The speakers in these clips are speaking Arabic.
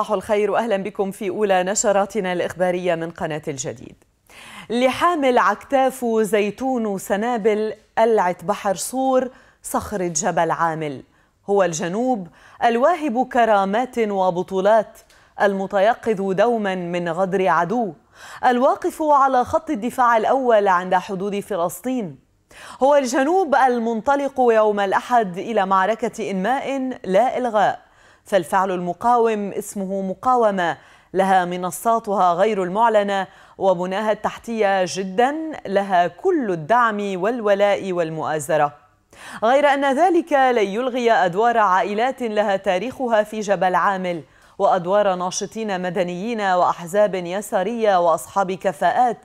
صباح الخير واهلا بكم في اولى نشراتنا الاخباريه من قناه الجديد. لحامل عكتاف زيتون سنابل قلعه بحر صور صخره جبل عامل هو الجنوب الواهب كرامات وبطولات المتيقظ دوما من غدر عدو الواقف على خط الدفاع الاول عند حدود فلسطين هو الجنوب المنطلق يوم الأحد إلى معركة إنماء لا إلغاء فالفعل المقاوم اسمه مقاومة لها منصاتها غير المعلنة وبناها التحتية جدا لها كل الدعم والولاء والمؤازرة غير أن ذلك لن يلغي أدوار عائلات لها تاريخها في جبل عامل وأدوار ناشطين مدنيين وأحزاب يسارية وأصحاب كفاءات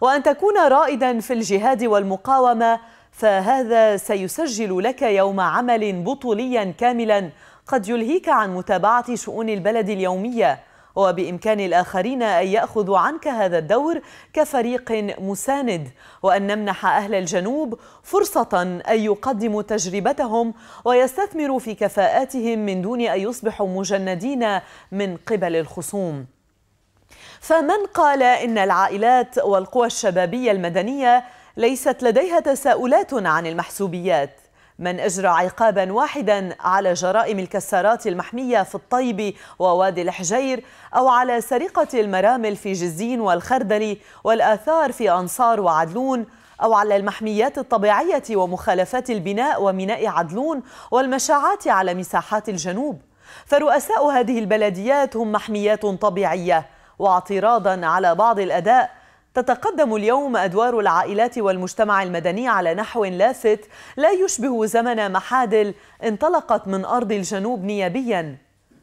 وأن تكون رائدا في الجهاد والمقاومة فهذا سيسجل لك يوم عمل بطوليا كاملا قد يلهيك عن متابعة شؤون البلد اليومية وبإمكان الآخرين أن يأخذوا عنك هذا الدور كفريق مساند وأن نمنح أهل الجنوب فرصة أن يقدموا تجربتهم ويستثمروا في كفاءاتهم من دون أن يصبحوا مجندين من قبل الخصوم فمن قال إن العائلات والقوى الشبابية المدنية ليست لديها تساؤلات عن المحسوبيات من أجرى عقابا واحدا على جرائم الكسارات المحمية في الطيب ووادي الحجير أو على سرقة المرامل في جزين والخردل والآثار في أنصار وعدلون أو على المحميات الطبيعية ومخالفات البناء وميناء عدلون والمشاعات على مساحات الجنوب فرؤساء هذه البلديات هم محميات طبيعية واعتراضا على بعض الأداء تتقدم اليوم أدوار العائلات والمجتمع المدني على نحو لافت لا يشبه زمن محادل انطلقت من أرض الجنوب نيابياً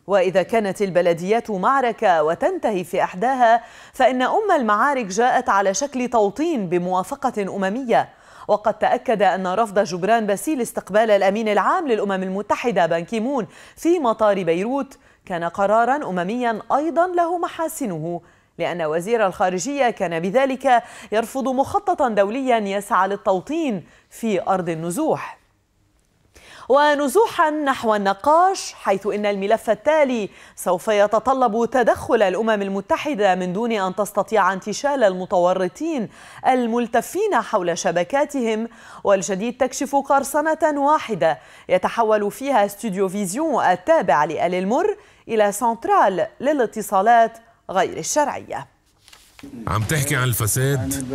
وإذا كانت البلديات معركة وتنتهي في إحداها فإن أم المعارك جاءت على شكل توطين بموافقة أممية وقد تأكد أن رفض جبران باسيل استقبال الأمين العام للأمم المتحدة بانكيمون في مطار بيروت كان قرارا أمميا أيضا له محاسنه لأن وزير الخارجية كان بذلك يرفض مخططا دوليا يسعى للتوطين في أرض النزوح ونزوحا نحو النقاش حيث ان الملف التالي سوف يتطلب تدخل الامم المتحده من دون ان تستطيع انتشال المتورطين الملتفين حول شبكاتهم والجديد تكشف قرصنه واحده يتحول فيها استوديو فيزيون التابع لال المر الى سنترال للاتصالات غير الشرعية عم تحكي عن الفساد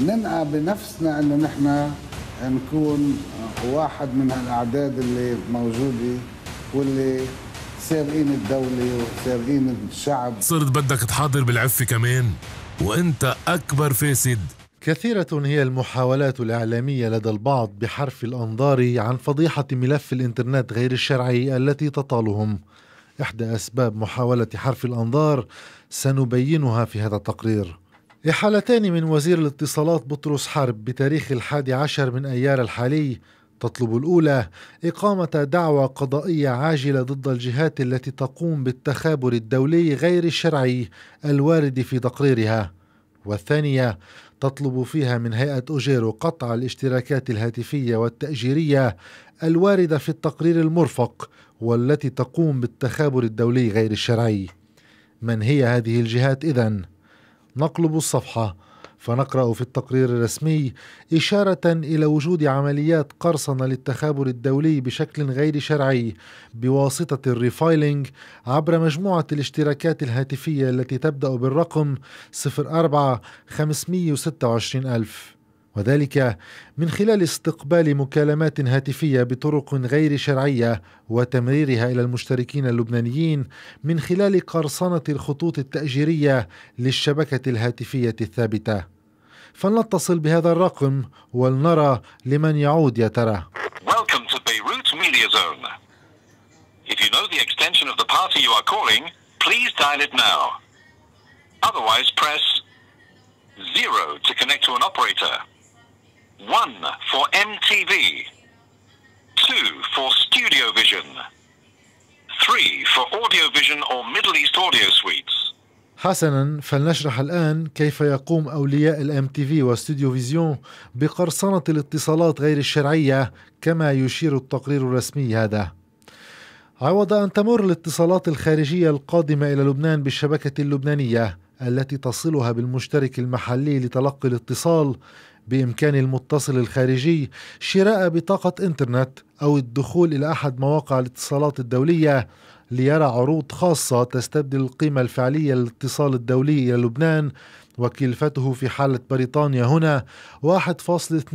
يعني بنفسنا انه نحن نكون واحد من هالاعداد اللي موجوده واللي سابقين الدولة وسابقين الشعب صرت بدك تحاضر بالعفة كمان وانت أكبر فاسد كثيرة هي المحاولات الإعلامية لدى البعض بحرف الأنظار عن فضيحة ملف الإنترنت غير الشرعي التي تطالهم إحدى أسباب محاولة حرف الأنظار سنبينها في هذا التقرير إحالتان من وزير الاتصالات بطرس حرب بتاريخ الحادي عشر من أيار الحالي تطلب الأولى إقامة دعوى قضائية عاجلة ضد الجهات التي تقوم بالتخابر الدولي غير الشرعي الوارد في تقريرها والثانية تطلب فيها من هيئة أوجيرو قطع الاشتراكات الهاتفية والتأجيرية الواردة في التقرير المرفق والتي تقوم بالتخابر الدولي غير الشرعي من هي هذه الجهات إذن؟ نقلب الصفحة فنقرأ في التقرير الرسمي إشارة إلى وجود عمليات قرصنة للتخابر الدولي بشكل غير شرعي بواسطة الريفايلينج عبر مجموعة الاشتراكات الهاتفية التي تبدأ بالرقم 04 526 ألف وذلك من خلال استقبال مكالمات هاتفيه بطرق غير شرعيه وتمريرها الى المشتركين اللبنانيين من خلال قرصنه الخطوط التاجيريه للشبكه الهاتفيه الثابته. فلنتصل بهذا الرقم ولنرى لمن يعود يا ترى. Welcome to Beirut's Media Zone. If you know the extension of the party you are calling, please dial it now. Otherwise, press zero to connect to an operator. One for MTV. Two for Studio Vision. Three for Audio Vision or Middle East Audio Suites. حسنا فلنشرح الآن كيف يقوم أولياء الام تي في واستوديو فيزيون بقرصنة الاتصالات غير الشرعية كما يشير التقرير الرسمي هذا عوض أن تمر الاتصالات الخارجية القادمة إلى لبنان بالشبكة اللبنانية التي تصلها بالمشترك المحلي لتلقي الاتصال بإمكان المتصل الخارجي شراء بطاقة إنترنت أو الدخول إلى أحد مواقع الاتصالات الدولية ليرى عروض خاصة تستبدل القيمة الفعلية للاتصال الدولي إلى لبنان وكلفته في حالة بريطانيا هنا 1.2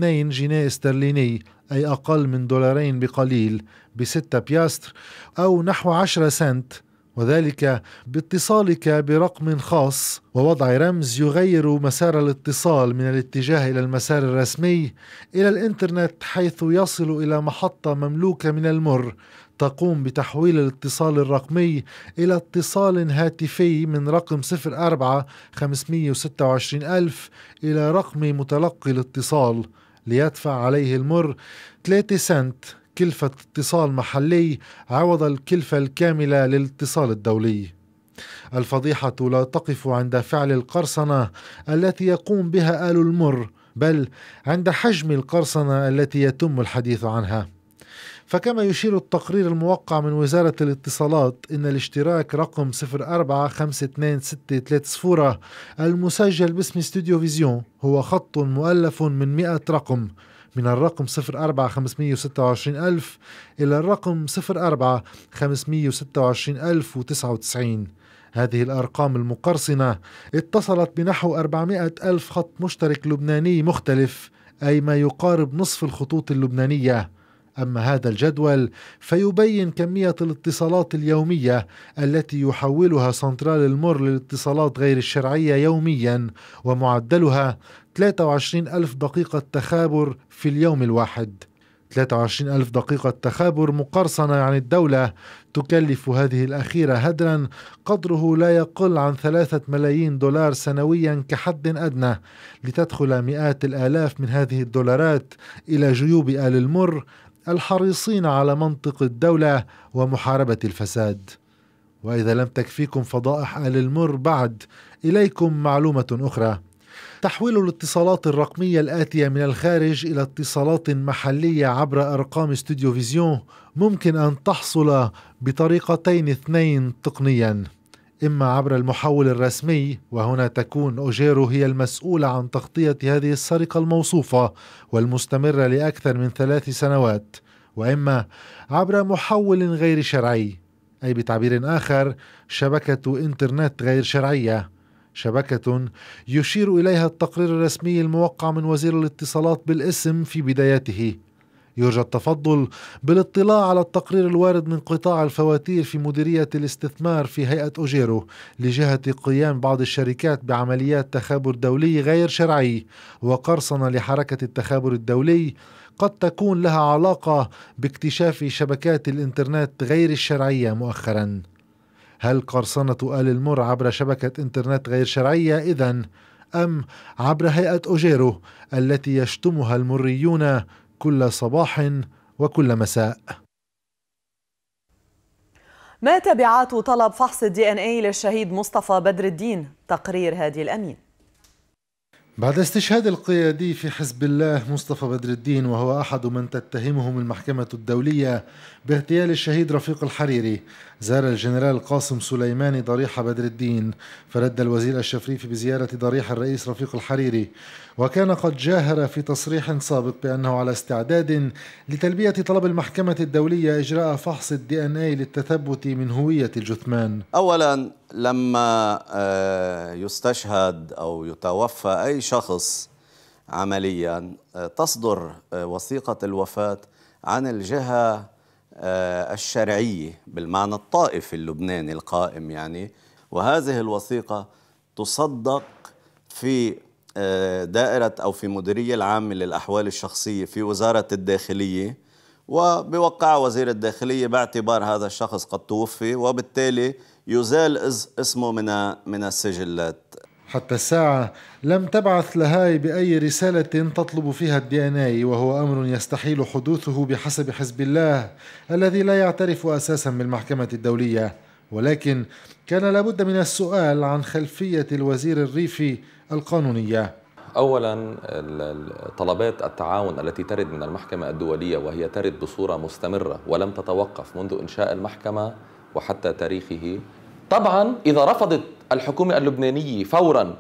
جنيه استرليني أي أقل من دولارين بقليل بستة بياستر أو نحو 10 سنت وذلك باتصالك برقم خاص ووضع رمز يغير مسار الاتصال من الاتجاه الى المسار الرسمي الى الانترنت حيث يصل الى محطه مملوكه من المر تقوم بتحويل الاتصال الرقمي إلى اتصال هاتفي من رقم 04 526 ألف إلى رقم متلقي الاتصال ليدفع عليه المر 3 سنت كلفة اتصال محلي عوض الكلفة الكاملة للاتصال الدولي الفضيحة لا تقف عند فعل القرصنة التي يقوم بها آل المر بل عند حجم القرصنة التي يتم الحديث عنها فكما يشير التقرير الموقع من وزارة الاتصالات إن الاشتراك رقم 0452630 المسجل باسم استوديو فيزيون هو خط مؤلف من 100 رقم من الرقم 04 526 ألف إلى الرقم 04 526 وتسعين هذه الأرقام المقرصنة اتصلت بنحو 400 ألف خط مشترك لبناني مختلف أي ما يقارب نصف الخطوط اللبنانية أما هذا الجدول فيبين كمية الاتصالات اليومية التي يحولها سنترال المر للاتصالات غير الشرعية يوميا ومعدلها 23 ألف دقيقة تخابر في اليوم الواحد 23 ألف دقيقة تخابر مقرصنة عن الدولة تكلف هذه الأخيرة هدرا قدره لا يقل عن ثلاثة ملايين دولار سنويا كحد أدنى لتدخل مئات الآلاف من هذه الدولارات إلى جيوب آل المر الحريصين على منطق الدولة ومحاربة الفساد وإذا لم تكفيكم فضائح آل المر بعد إليكم معلومة أخرى تحويل الاتصالات الرقمية الآتية من الخارج إلى اتصالات محلية عبر أرقام استوديو فيزيون ممكن أن تحصل بطريقتين اثنين تقنياً إما عبر المحول الرسمي وهنا تكون أوجيرو هي المسؤولة عن تغطية هذه السرقة الموصوفة والمستمرة لأكثر من ثلاث سنوات وإما عبر محول غير شرعي أي بتعبير آخر شبكة إنترنت غير شرعية شبكة يشير إليها التقرير الرسمي الموقع من وزير الاتصالات بالاسم في بدايته يرجى التفضل بالاطلاع على التقرير الوارد من قطاع الفواتير في مديرية الاستثمار في هيئة أوجيرو لجهة قيام بعض الشركات بعمليات تخابر دولي غير شرعي وقرصنة لحركة التخابر الدولي قد تكون لها علاقة باكتشاف شبكات الإنترنت غير الشرعية مؤخرا هل قرصنة آل المر عبر شبكة إنترنت غير شرعية إذا أم عبر هيئة أوجيرو التي يشتمها المريون كل صباح وكل مساء ما تبعات طلب فحص الدي ان اي للشهيد مصطفى بدر الدين تقرير هادي الامين بعد استشهاد القيادي في حزب الله مصطفى بدر الدين وهو احد من تتهمهم المحكمه الدوليه باغتيال الشهيد رفيق الحريري زار الجنرال قاسم سليماني ضريح بدر الدين فرد الوزير الشفريف بزيارة ضريح الرئيس رفيق الحريري وكان قد جاهر في تصريح سابق بأنه على استعداد لتلبية طلب المحكمة الدولية إجراء فحص الدي ان اي للتثبت من هوية الجثمان أولا لما آه، يستشهد أو يتوفى أي شخص عمليا آه، تصدر آه، وثيقة الوفاة عن الجهة آه، الشرعية بالمعنى الطائفي اللبناني القائم يعني وهذه الوثيقة تصدق في آه، دائرة أو في مديرية العامة للأحوال الشخصية في وزارة الداخلية وبوقع وزير الداخلية باعتبار هذا الشخص قد توفي وبالتالي يزال اسمه من من السجلات حتى الساعة لم تبعث لهاي بأي رسالة تطلب فيها الدي ان اي وهو أمر يستحيل حدوثه بحسب حزب الله الذي لا يعترف أساسا بالمحكمة الدولية ولكن كان لابد من السؤال عن خلفية الوزير الريفي القانونية اولا طلبات التعاون التي ترد من المحكمه الدوليه وهي ترد بصوره مستمره ولم تتوقف منذ انشاء المحكمه وحتى تاريخه طبعا اذا رفضت الحكومة اللبنانية فورا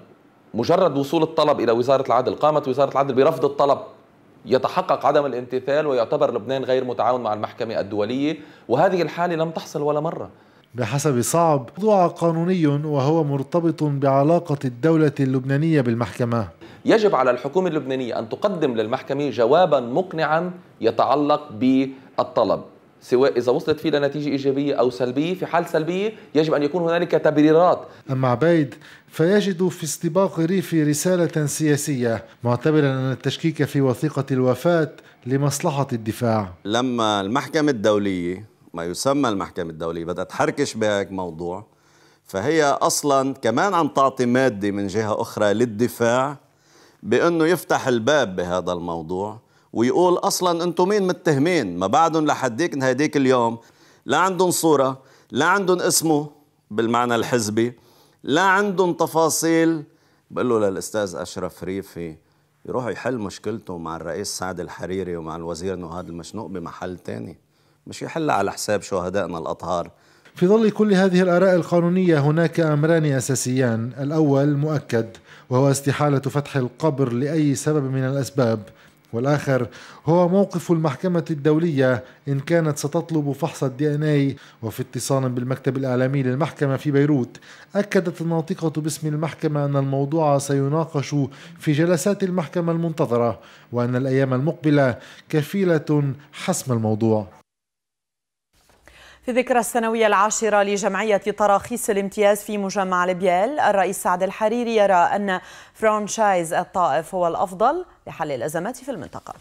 مجرد وصول الطلب إلى وزارة العدل قامت وزارة العدل برفض الطلب يتحقق عدم الامتثال ويعتبر لبنان غير متعاون مع المحكمة الدولية وهذه الحالة لم تحصل ولا مرة بحسب صعب موضوع قانوني وهو مرتبط بعلاقة الدولة اللبنانية بالمحكمة يجب على الحكومة اللبنانية أن تقدم للمحكمة جوابا مقنعا يتعلق بالطلب سواء إذا وصلت فيه لنتيجة إيجابية أو سلبية في حال سلبية يجب أن يكون هنالك تبريرات أما عبيد فيجد في استباق ريفي رسالة سياسية معتبرا أن التشكيك في وثيقة الوفاة لمصلحة الدفاع لما المحكمة الدولية ما يسمى المحكمة الدولية بدها تحركش بهيك موضوع فهي أصلا كمان عم تعطي مادة من جهة أخرى للدفاع بأنه يفتح الباب بهذا الموضوع ويقول اصلا انتم مين متهمين ما بعدهم لحديك هديك اليوم لا عندهم صوره لا عندهم اسمه بالمعنى الحزبي لا عندهم تفاصيل بقول له للاستاذ اشرف ريفي يروح يحل مشكلته مع الرئيس سعد الحريري ومع الوزير نهاد المشنوق بمحل تاني مش يحل على حساب شهدائنا الاطهار في ظل كل هذه الآراء القانونية هناك أمران أساسيان الأول مؤكد وهو استحالة فتح القبر لأي سبب من الأسباب والآخر هو موقف المحكمة الدولية إن كانت ستطلب فحص الدي ان اي وفي اتصال بالمكتب الإعلامي للمحكمة في بيروت أكدت الناطقة باسم المحكمة أن الموضوع سيناقش في جلسات المحكمة المنتظرة وأن الأيام المقبلة كفيلة حسم الموضوع في ذكرى السنوية العاشرة لجمعية تراخيص الامتياز في مجمع البيال الرئيس سعد الحريري يرى أن فرانشايز الطائف هو الأفضل لحل الأزمات في المنطقة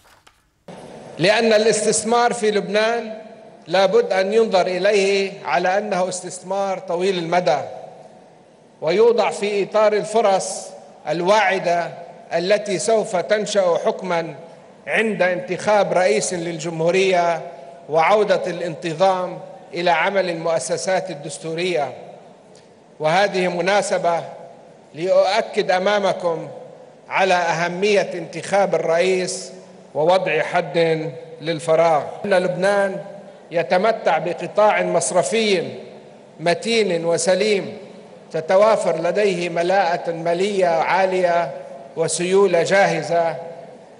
لأن الاستثمار في لبنان لابد أن ينظر إليه على أنه استثمار طويل المدى ويوضع في إطار الفرص الواعدة التي سوف تنشأ حكما عند انتخاب رئيس للجمهورية وعودة الانتظام إلى عمل المؤسسات الدستورية وهذه مناسبة لأؤكد أمامكم على أهمية انتخاب الرئيس ووضع حد للفراغ أن لبنان يتمتع بقطاع مصرفي متين وسليم تتوافر لديه ملاءة مالية عالية وسيولة جاهزة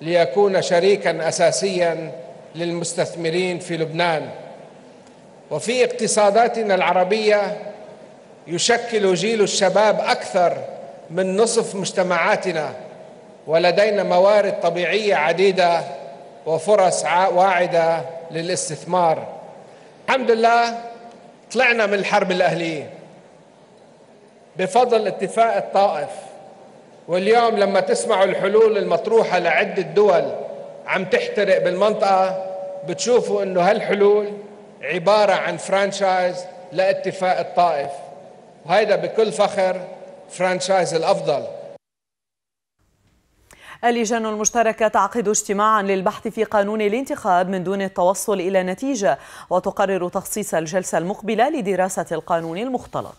ليكون شريكاً أساسياً للمستثمرين في لبنان وفي اقتصاداتنا العربية يشكل جيل الشباب أكثر من نصف مجتمعاتنا ولدينا موارد طبيعية عديدة وفرص واعدة للاستثمار الحمد لله طلعنا من الحرب الأهلية بفضل اتفاق الطائف واليوم لما تسمعوا الحلول المطروحة لعدة دول عم تحترق بالمنطقة بتشوفوا انه هالحلول عبارة عن فرانشايز لاتفاق الطائف وهذا بكل فخر فرانشايز الأفضل اللجان المشتركة تعقد اجتماعا للبحث في قانون الانتخاب من دون التوصل إلى نتيجة وتقرر تخصيص الجلسة المقبلة لدراسة القانون المختلط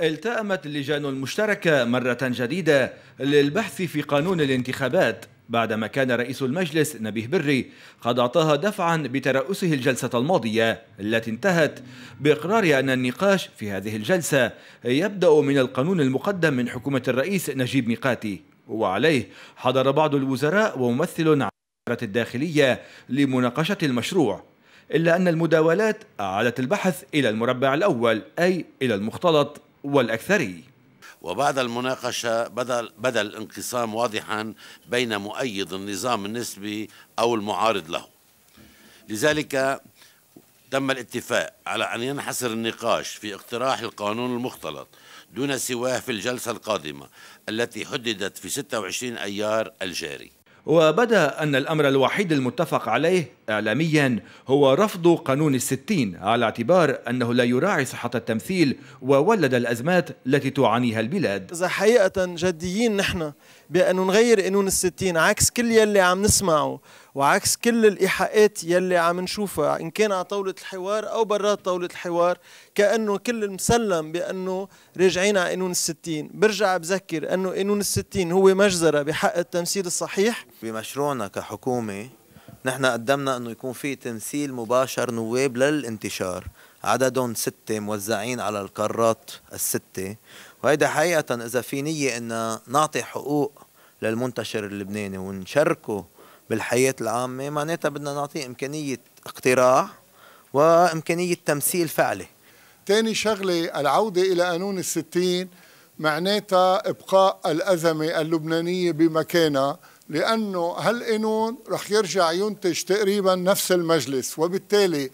التأمت اللجان المشتركة مرة جديدة للبحث في قانون الانتخابات بعدما كان رئيس المجلس نبيه بري قد أعطاها دفعا بترأسه الجلسة الماضية التي انتهت بإقرار أن النقاش في هذه الجلسة يبدأ من القانون المقدم من حكومة الرئيس نجيب ميقاتي وعليه حضر بعض الوزراء وممثل عن الداخلية لمناقشة المشروع إلا أن المداولات أعادت البحث إلى المربع الأول أي إلى المختلط والأكثري وبعد المناقشة بدأ الانقسام واضحا بين مؤيد النظام النسبي أو المعارض له لذلك تم الاتفاق على أن ينحصر النقاش في اقتراح القانون المختلط دون سواه في الجلسة القادمة التي حددت في 26 أيار الجاري وبدا أن الأمر الوحيد المتفق عليه إعلاميا هو رفض قانون الستين على اعتبار أنه لا يراعي صحة التمثيل وولد الأزمات التي تعانيها البلاد إذا حقيقة جديين نحن بأن نغير قانون الستين عكس كل يلي عم نسمعه وعكس كل الإيحاءات يلي عم نشوفها إن كان على طاولة الحوار أو برات طاولة الحوار كأنه كل مسلم بأنه راجعين على قانون الستين برجع بذكر أنه قانون الستين هو مجزرة بحق التمثيل الصحيح بمشروعنا كحكومة نحن قدمنا أنه يكون في تمثيل مباشر نواب للانتشار عددهم ستة موزعين على القارات الستة وهيدا حقيقة إذا في نية أن نعطي حقوق للمنتشر اللبناني ونشاركه بالحياة العامة معناتها بدنا نعطيه إمكانية اقتراح وإمكانية تمثيل فعلي تاني شغلة العودة إلى قانون الستين معناتها إبقاء الأزمة اللبنانية بمكانها لأنه هالقانون رح يرجع ينتج تقريبا نفس المجلس وبالتالي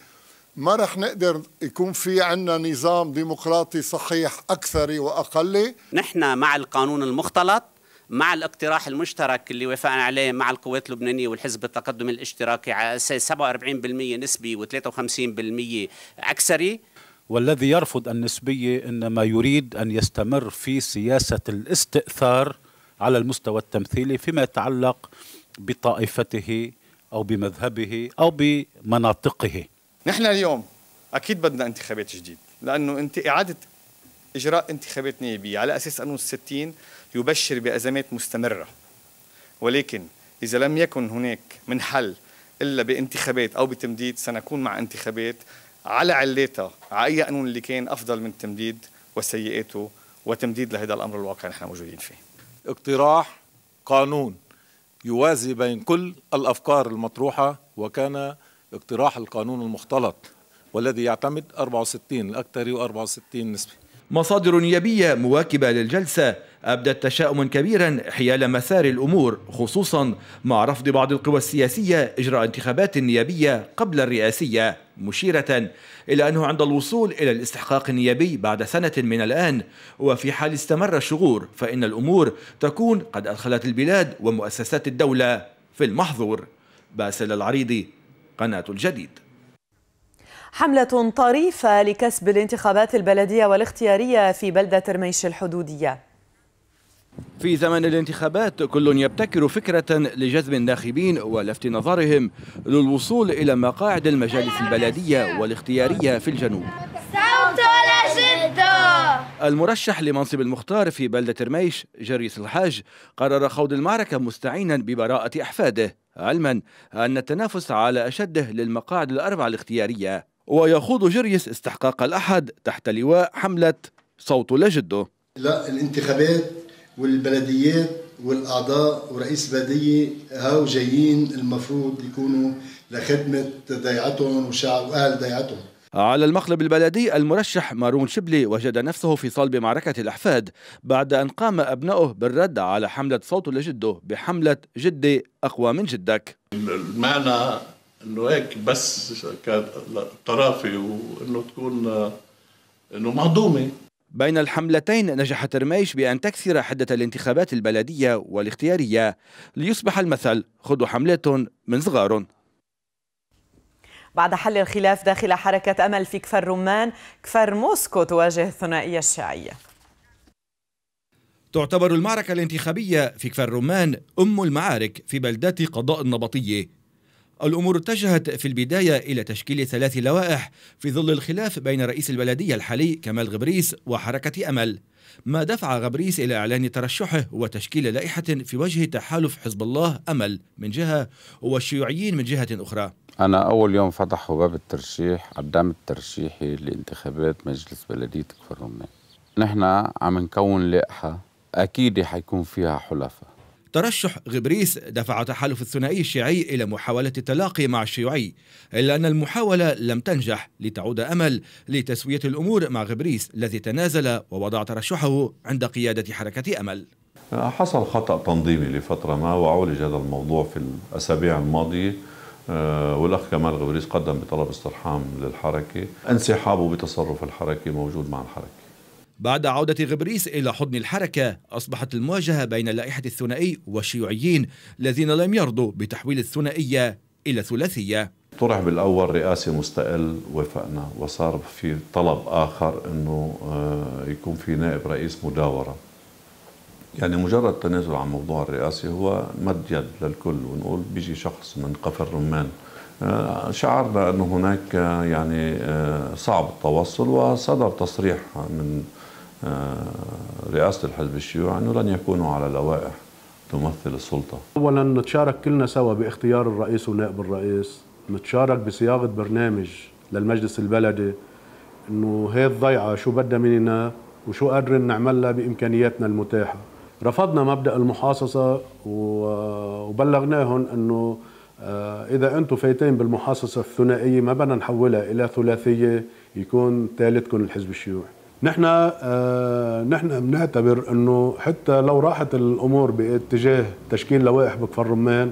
ما رح نقدر يكون في عندنا نظام ديمقراطي صحيح أكثر وأقل نحن مع القانون المختلط مع الاقتراح المشترك اللي وافقنا عليه مع القوات اللبنانيه والحزب التقدم الاشتراكي على اساس 47% نسبي و53% عكسري والذي يرفض النسبيه انما يريد ان يستمر في سياسه الاستئثار على المستوى التمثيلي فيما يتعلق بطائفته او بمذهبه او بمناطقه. نحن اليوم اكيد بدنا انتخابات جديده لانه انت اعاده اجراء انتخابات نيابيه على اساس قانون 60 يبشر بأزمات مستمرة ولكن إذا لم يكن هناك من حل إلا بانتخابات أو بتمديد سنكون مع انتخابات على علاتها على أي قانون اللي كان أفضل من تمديد وسيئاته وتمديد لهذا الأمر الواقع نحن موجودين فيه اقتراح قانون يوازي بين كل الأفكار المطروحة وكان اقتراح القانون المختلط والذي يعتمد 64 الأكثري و64 نسبة مصادر نيابية مواكبة للجلسة أبدت تشاؤما كبيرا حيال مسار الأمور خصوصا مع رفض بعض القوى السياسية إجراء انتخابات نيابية قبل الرئاسية مشيرة إلى أنه عند الوصول إلى الاستحقاق النيابي بعد سنة من الآن وفي حال استمر الشغور فإن الأمور تكون قد أدخلت البلاد ومؤسسات الدولة في المحظور باسل العريضي قناة الجديد حملة طريفة لكسب الانتخابات البلدية والاختيارية في بلدة رميش الحدودية في زمن الانتخابات كل يبتكر فكرة لجذب الناخبين ولفت نظرهم للوصول إلى مقاعد المجالس البلدية والاختيارية في الجنوب المرشح لمنصب المختار في بلدة رميش جريس الحاج قرر خوض المعركة مستعينا ببراءة أحفاده علما أن التنافس على أشده للمقاعد الأربع الاختيارية ويخوض جريس استحقاق الأحد تحت لواء حملة صوت لجده لا الانتخابات والبلديات والاعضاء ورئيس بلديه هاو جايين المفروض يكونوا لخدمه ضيعتهم وشعب واهل ضيعتهم على المقلب البلدي المرشح مارون شبلي وجد نفسه في صلب معركة الأحفاد بعد أن قام أبنائه بالرد على حملة صوته لجده بحملة جدي أقوى من جدك المعنى أنه هيك بس طرافي وأنه تكون أنه مهضومة بين الحملتين نجحت رميش بأن تكسر حدة الانتخابات البلدية والاختيارية ليصبح المثل خذوا حملة من صغار بعد حل الخلاف داخل حركة أمل في كفر رمان كفر موسكو تواجه الثنائية الشيعية تعتبر المعركة الانتخابية في كفر رمان أم المعارك في بلدات قضاء النبطية الأمور اتجهت في البداية إلى تشكيل ثلاث لوائح في ظل الخلاف بين رئيس البلدية الحالي كمال غبريس وحركة أمل ما دفع غبريس إلى إعلان ترشحه وتشكيل لائحة في وجه تحالف حزب الله أمل من جهة والشيوعيين من جهة أخرى أنا أول يوم فتحوا باب الترشيح قدمت ترشيحي لانتخابات مجلس بلدية كفر نحن عم نكون لائحة أكيد حيكون فيها حلفاء ترشح غبريس دفع تحالف الثنائي الشيعي إلى محاولة التلاقي مع الشيوعي إلا أن المحاولة لم تنجح لتعود أمل لتسوية الأمور مع غبريس الذي تنازل ووضع ترشحه عند قيادة حركة أمل حصل خطأ تنظيمي لفترة ما وعولج هذا الموضوع في الأسابيع الماضية آه، والأخ كمال غبريس قدم بطلب استرحام للحركة انسحابه بتصرف الحركة موجود مع الحركة بعد عودة غبريس إلى حضن الحركة أصبحت المواجهة بين لائحة الثنائي والشيوعيين الذين لم يرضوا بتحويل الثنائية إلى ثلاثية طرح بالاول رئاسي مستقل وافقنا وصار في طلب اخر انه آه، يكون في نائب رئيس مداوره يعني مجرد تنازل عن موضوع الرئاسي هو مد يد للكل ونقول بيجي شخص من قفر رمان آه، شعرنا انه هناك آه، يعني صعب التوصل وصدر تصريح من آه، رئاسة الحزب الشيوعي أنه لن يكونوا على لوائح تمثل السلطة أولا نتشارك كلنا سوا باختيار الرئيس ونائب الرئيس نتشارك بصياغة برنامج للمجلس البلدي أنه هي الضيعة شو بدها مننا وشو قادرين نعملها بإمكانياتنا المتاحة رفضنا مبدأ المحاصصة وبلغناهم أنه آه، إذا أنتم فايتين بالمحاصصة الثنائية ما بدنا نحولها إلى ثلاثية يكون ثالثكم الحزب الشيوعي نحن آه، نحن بنعتبر انه حتى لو راحت الامور باتجاه تشكيل لوائح بكفر رمان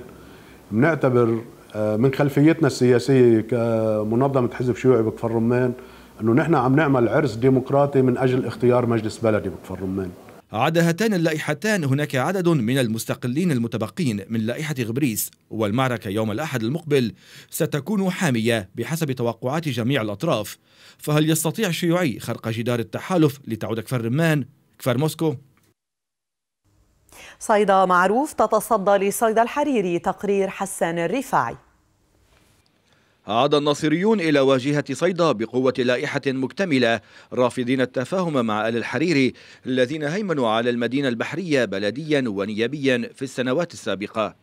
بنعتبر آه، من خلفيتنا السياسيه كمنظمه حزب شيوعي بكفر رمان انه نحن عم نعمل عرس ديمقراطي من اجل اختيار مجلس بلدي بكفر رمان عدا هاتان اللائحتان هناك عدد من المستقلين المتبقين من لائحة غبريس والمعركة يوم الأحد المقبل ستكون حامية بحسب توقعات جميع الأطراف فهل يستطيع الشيوعي خرق جدار التحالف لتعود كفر رمان كفر موسكو؟ صيدا معروف تتصدى لصيدا الحريري تقرير حسان الرفاعي عاد الناصريون إلى واجهة صيدا بقوة لائحة مكتملة رافضين التفاهم مع آل الحريري الذين هيمنوا على المدينة البحرية بلديا ونيابيا في السنوات السابقة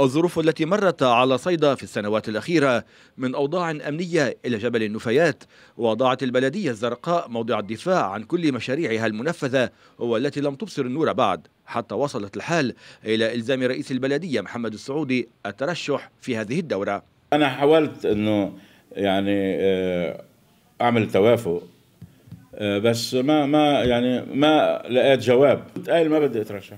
الظروف التي مرت على صيدا في السنوات الأخيرة من أوضاع أمنية إلى جبل النفايات وضعت البلدية الزرقاء موضع الدفاع عن كل مشاريعها المنفذة والتي لم تبصر النور بعد حتى وصلت الحال إلى إلزام رئيس البلدية محمد السعودي الترشح في هذه الدورة انا حاولت انه يعني آه، اعمل توافق آه، بس ما ما يعني ما لقيت جواب كنت قايل ما بدي اترشح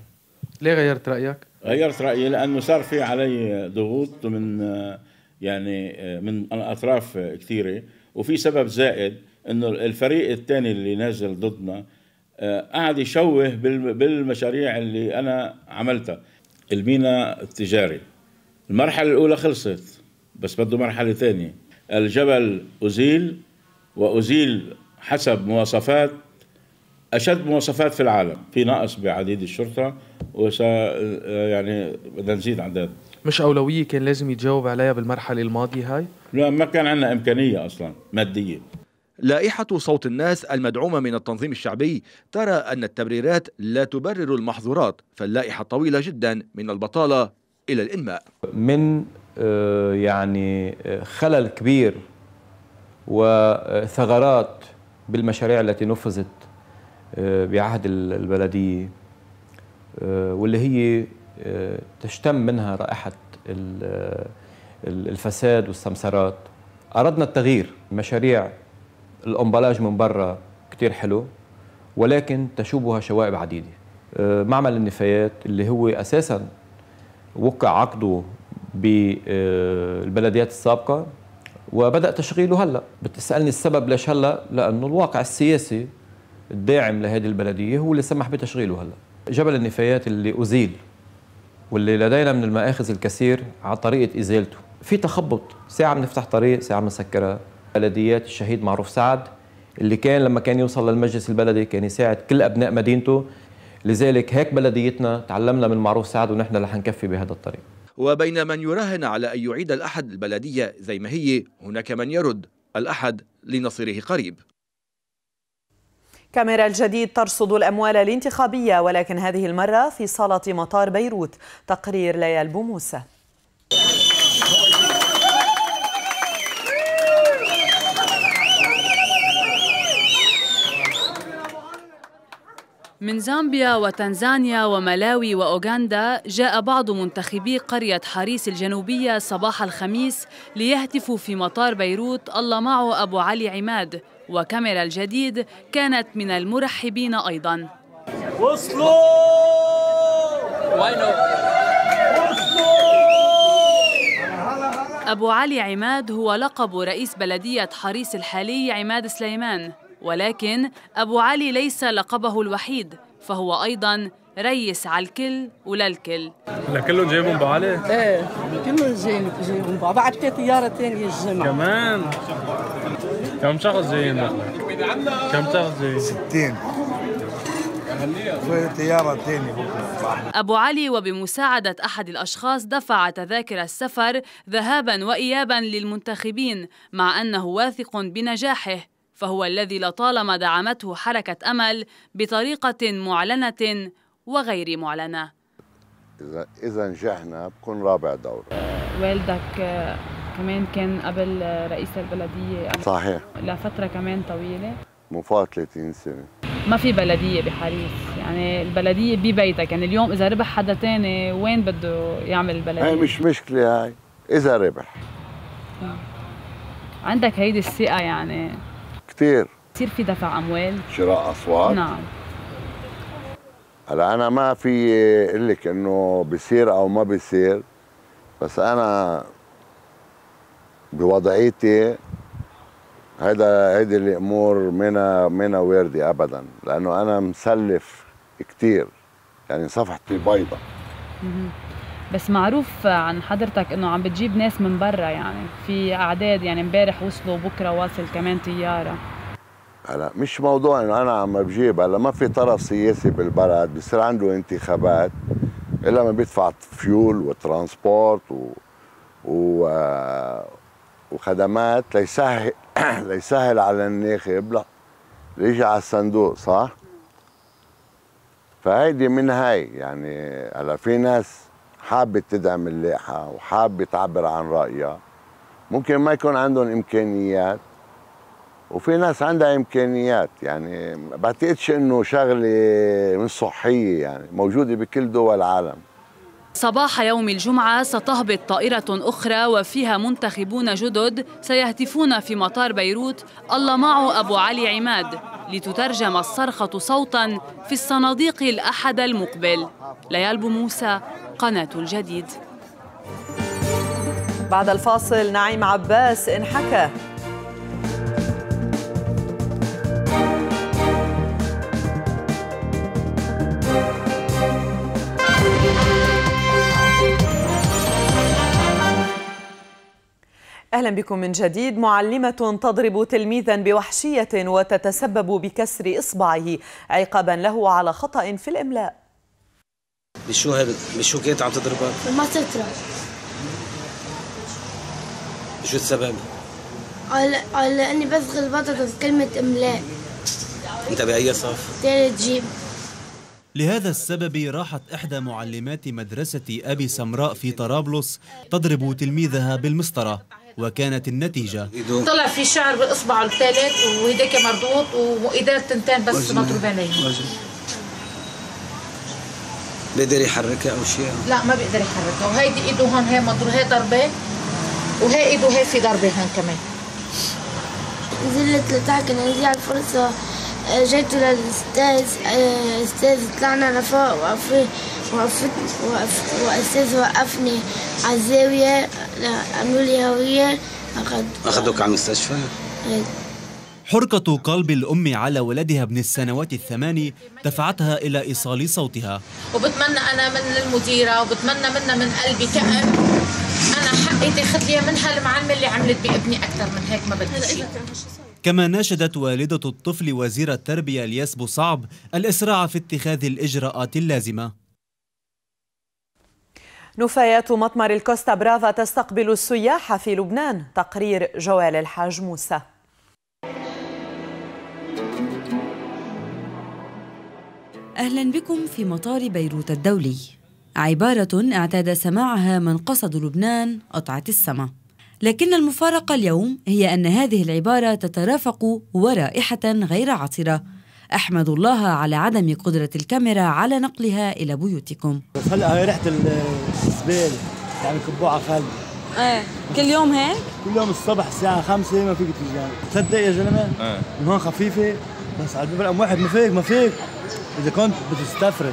ليه غيرت رايك غيرت رايي لانه صار في علي ضغوط من آه، يعني من اطراف كثيره وفي سبب زائد انه الفريق الثاني اللي نازل ضدنا قاعد يشوه بالمشاريع اللي انا عملتها المينا التجاري المرحله الاولى خلصت بس بده مرحلة ثانية الجبل أزيل وأزيل حسب مواصفات أشد مواصفات في العالم في نقص بعديد الشرطة وس يعني بدنا نزيد عدد مش أولوية كان لازم يتجاوب عليها بالمرحلة الماضية هاي؟ لا ما كان عندنا إمكانية أصلا مادية لائحة صوت الناس المدعومة من التنظيم الشعبي ترى أن التبريرات لا تبرر المحظورات فاللائحة طويلة جدا من البطالة إلى الإنماء من آه، يعني آه، خلل كبير وثغرات بالمشاريع التي نفذت آه، بعهد البلدية واللي هي تشتم منها رائحة الفساد والسمسرات أردنا التغيير مشاريع الأمبلاج من برا كتير حلو ولكن تشوبها شوائب عديدة معمل النفايات اللي هو أساساً وقع عقده بالبلديات السابقة وبدأ تشغيله هلأ بتسألني السبب ليش هلأ لأنه الواقع السياسي الداعم لهذه البلدية هو اللي سمح بتشغيله هلأ جبل النفايات اللي أزيل واللي لدينا من المآخذ الكثير على طريقة إزالته في تخبط ساعة بنفتح طريق ساعة بنسكرها بلديات الشهيد معروف سعد اللي كان لما كان يوصل للمجلس البلدي كان يساعد كل أبناء مدينته لذلك هيك بلديتنا تعلمنا من معروف سعد ونحن رح نكفي بهذا الطريق وبين من يراهن على أن يعيد الأحد البلدية زي ما هي هناك من يرد الأحد لنصيره قريب كاميرا الجديد ترصد الأموال الانتخابية ولكن هذه المرة في صالة مطار بيروت تقرير ليال بوموسة من زامبيا وتنزانيا وملاوي وأوغندا جاء بعض منتخبي قرية حريس الجنوبية صباح الخميس ليهتفوا في مطار بيروت الله معه أبو علي عماد وكاميرا الجديد كانت من المرحبين أيضا وصلوا أبو علي عماد هو لقب رئيس بلدية حريس الحالي عماد سليمان ولكن أبو علي ليس لقبه الوحيد فهو أيضا ريس على الكل وللكل لا كلهم جايبهم علي؟ ايه كلهم جايين جايبهم بعض بعد في طياره ثانيه الجمعه كمان كم شخص جايين كم شخص جايين؟ 60 طيارة ثانية أبو علي وبمساعدة أحد الأشخاص دفع تذاكر السفر ذهابا وإيابا للمنتخبين مع أنه واثق بنجاحه فهو الذي لطالما دعمته حركة أمل بطريقة معلنة وغير معلنة إذا إذا نجحنا بكون رابع دور والدك آه، كمان كان قبل آه، رئيس البلدية صحيح لفترة كمان طويلة مو 30 سنة ما في بلدية بحريف يعني البلدية ببيتك يعني اليوم إذا ربح حدا تاني وين بده يعمل البلدية هي مش مشكلة هاي إذا ربح آه. عندك هيدي الثقة يعني كثير كثير في دفع اموال شراء اصوات نعم هلا انا ما في اقول لك انه بصير او ما بصير بس انا بوضعيتي هذا هيدي الامور منا منا وارده ابدا لانه انا مسلف كثير يعني صفحتي بيضة بس معروف عن حضرتك انه عم بتجيب ناس من برا يعني في اعداد يعني امبارح وصلوا بكره واصل كمان طياره هلا مش موضوع انه انا عم بجيب هلا ما في طرف سياسي بالبلد بصير عنده انتخابات الا ما بيدفع فيول وترانسبورت و, و... وخدمات ليسهل ليسهل على الناخب لا ليجي على الصندوق صح؟ فهيدي من هاي يعني هلا في ناس حابة تدعم اللائحة وحابة تعبر عن رأيها ممكن ما يكون عندهم إمكانيات وفي ناس عندها امكانيات يعني بعتقدش انه شغله مش صحيه يعني موجوده بكل دول العالم صباح يوم الجمعة ستهبط طائرة أخرى وفيها منتخبون جدد سيهتفون في مطار بيروت الله معه أبو علي عماد لتترجم الصرخة صوتا في الصناديق الأحد المقبل ليال موسى قناة الجديد بعد الفاصل نعيم عباس انحكى أهلا بكم من جديد معلمة تضرب تلميذا بوحشية وتتسبب بكسر إصبعه عقابا له على خطأ في الإملاء بشو بشو كنت عم تضربها؟ تترى بشو السبب؟ على على اني بس غلطت في كلمة املاء انت بأي صف؟ ثالث جيم لهذا السبب راحت إحدى معلمات مدرسة أبي سمراء في طرابلس تضرب تلميذها بالمسطرة وكانت النتيجة طلع في شعر بإصبعه الثالث وإيديك مردود وإيديه التنتين بس مضروبين بيقدر يحركها أو شيء لا ما بيقدر يحركها وهيدي إيده هون هي مضروبة هي ضربة وهي إيده هي في ضربة هون كمان نزلت لتحت على الفرصة آه، جيت للأستاذ آه، أستاذ طلعنا لفوق وقفيه وقفت واستاذ وقفني على الزاويه عملوا لي هويه اخذوك على المستشفى؟ حركة حرقة قلب الأم على ولدها ابن السنوات الثماني دفعتها إلى إيصال صوتها وبتمنى أنا من المديرة وبتمنى منها من قلبي كأب أنا حقي تاخذ لي منها المعلمة اللي عملت بابني أكثر من هيك ما بدي شيء كما ناشدت والدة الطفل وزير التربية الياس بوصعب الإسراع في اتخاذ الإجراءات اللازمة نفايات مطمر الكوستا برافا تستقبل السياح في لبنان تقرير جوال الحاج موسى أهلا بكم في مطار بيروت الدولي عبارة اعتاد سماعها من قصد لبنان قطعة السماء لكن المفارقة اليوم هي أن هذه العبارة تترافق ورائحة غير عطرة أحمد الله على عدم قدرة الكاميرا على نقلها إلى بيوتكم بس هلأ هي ريحة الزبالة يعني كبوعة خالد ايه كل يوم هيك؟ كل يوم الصبح الساعة 5 ما فيك تيجي تصدق يا زلمة؟ ايه من هون خفيفة بس على الباب رقم واحد ما فيك ما فيك إذا كنت بتستفرغ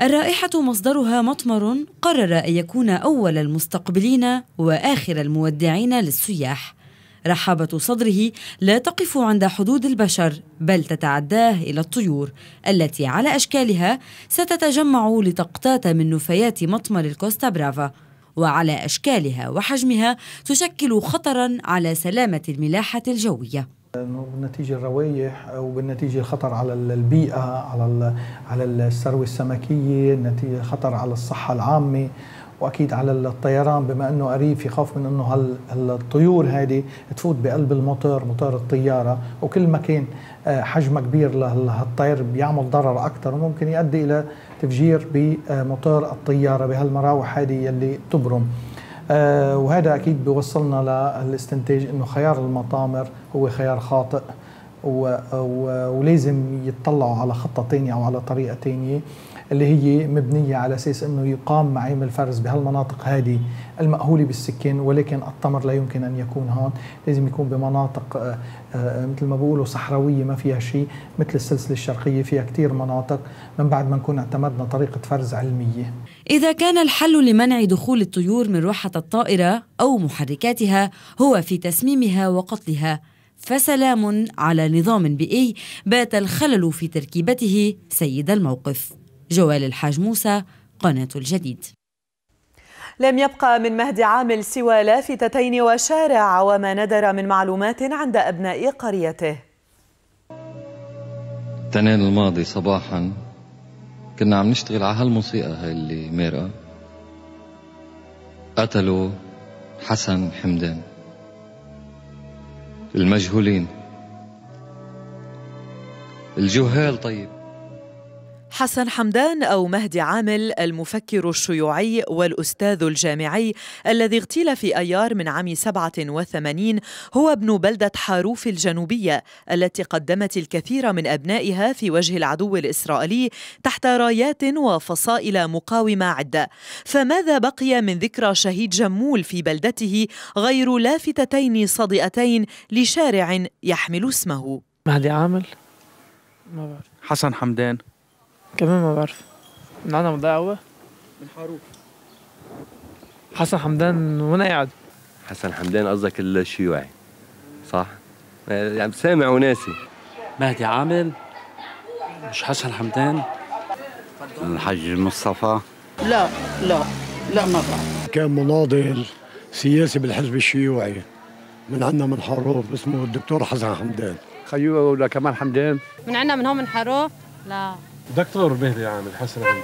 الرائحة مصدرها مطمر قرر أن يكون أول المستقبلين وآخر المودعين للسياح رحابة صدره لا تقف عند حدود البشر بل تتعداه إلى الطيور التي على أشكالها ستتجمع لتقطات من نفايات مطمر الكوستا برافا وعلى أشكالها وحجمها تشكل خطرا على سلامة الملاحة الجوية انه بالنتيجه الروايح وبالنتيجه الخطر على البيئه على على الثروه السمكيه، نتيجه خطر على الصحه العامه واكيد على الطيران بما انه قريب في خوف من انه هالطيور هذه تفوت بقلب المطار مطار الطياره وكل ما كان آه، حجمها كبير لهالطير بيعمل ضرر اكثر وممكن يؤدي الى تفجير بمطار الطياره بهالمراوح هذه يلي تبرم آه، وهذا اكيد بيوصلنا للاستنتاج انه خيار المطامر هو خيار خاطئ ولازم يتطلعوا على خطه ثانيه او على طريقه ثانيه اللي هي مبنيه على اساس انه يقام معامل الفرز بهالمناطق هذه المأهوله بالسكان ولكن التمر لا يمكن ان يكون هون، لازم يكون بمناطق آه، آه، مثل ما بيقولوا صحراويه ما فيها شيء، مثل السلسله الشرقيه فيها كثير مناطق من بعد ما نكون اعتمدنا طريقه فرز علميه. اذا كان الحل لمنع دخول الطيور من روحه الطائره او محركاتها هو في تسميمها وقتلها فسلام على نظام بيئي بات الخلل في تركيبته سيد الموقف جوال الحاج موسى قناة الجديد لم يبقى من مهد عامل سوى لافتتين وشارع وما ندر من معلومات عند أبناء قريته تنين الماضي صباحا كنا عم نشتغل على هالموسيقى هاي اللي ميرقة قتلوا حسن حمدان المجهولين الجهال طيب حسن حمدان أو مهدي عامل المفكر الشيوعي والأستاذ الجامعي الذي اغتيل في أيار من عام 87 هو ابن بلدة حاروف الجنوبية التي قدمت الكثير من أبنائها في وجه العدو الإسرائيلي تحت رايات وفصائل مقاومة عدة فماذا بقي من ذكرى شهيد جمول في بلدته غير لافتتين صدئتين لشارع يحمل اسمه مهدي عامل حسن حمدان كمان ما بعرف من عنا مضيع هو من حاروف حسن حمدان وين قاعد؟ حسن حمدان قصدك الشيوعي صح؟ يعني سامع وناسي مهدي عامل مش حسن حمدان الحاج مصطفى لا لا لا ما بعرف كان مناضل سياسي بالحزب الشيوعي من عندنا من حروف اسمه الدكتور حسن حمدان خيو ولا كمان حمدان من عندنا من هون من حروف لا دكتور مهدي عامل حسن عندي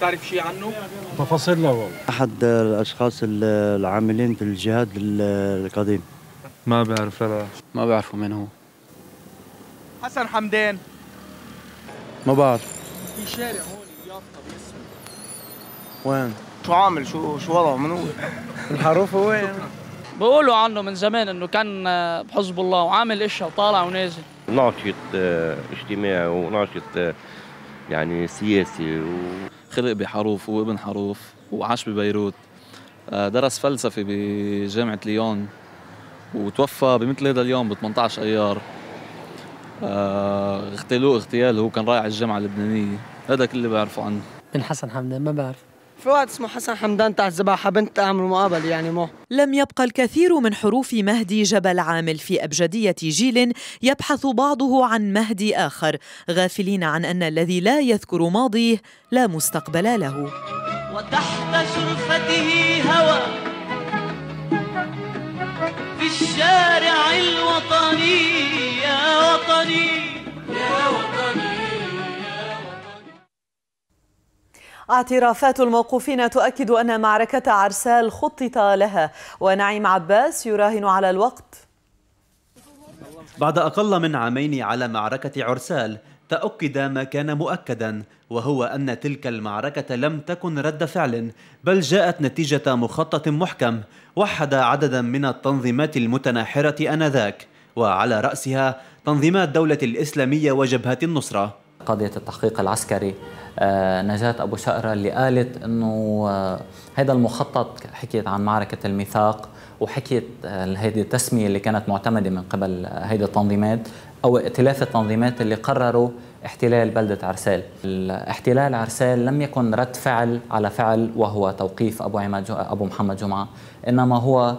تعرف شيء عنه؟ تفاصيل لا والله احد الاشخاص العاملين في الجهاد القديم ما بعرف لا ما بعرفه مين هو حسن حمدان ما بعرف في شارع هون يافطه باسمه وين؟ شو عامل شو شو وضعه من هو؟ الحروف هو وين؟ بقولوا عنه من زمان انه كان آه، بحزب الله وعامل اشياء وطالع ونازل ناشط آه، اجتماعي وناشط آه، يعني سياسي و... خلق بحروف هو ابن حروف وعاش ببيروت آه، درس فلسفة بجامعة ليون وتوفى بمثل هذا اليوم ب 18 أيار آه، اغتالوه اغتيال هو كان رايح الجامعة اللبنانية هذا كل اللي بعرفه عنه من حسن حمدان ما بعرف في واحد اسمه حسن حمدان تاع الزباحة بنت أعمل مقابل يعني مو لم يبقى الكثير من حروف مهدي جبل عامل في أبجدية جيل يبحث بعضه عن مهدي آخر غافلين عن أن الذي لا يذكر ماضيه لا مستقبل له وتحت اعترافات الموقوفين تؤكد أن معركة عرسال خطط لها ونعيم عباس يراهن على الوقت بعد أقل من عامين على معركة عرسال تأكد ما كان مؤكدا وهو أن تلك المعركة لم تكن رد فعل بل جاءت نتيجة مخطط محكم وحد عددا من التنظيمات المتناحرة آنذاك وعلى رأسها تنظيمات دولة الإسلامية وجبهة النصرة قضية التحقيق العسكري آه، نجاة أبو شقرة اللي قالت أنه هذا آه، المخطط حكيت عن معركة الميثاق وحكيت هذه آه، التسمية اللي كانت معتمدة من قبل هذه التنظيمات أو ائتلاف التنظيمات اللي قرروا احتلال بلدة عرسال احتلال عرسال لم يكن رد فعل على فعل وهو توقيف أبو, عماد أبو محمد جمعة إنما هو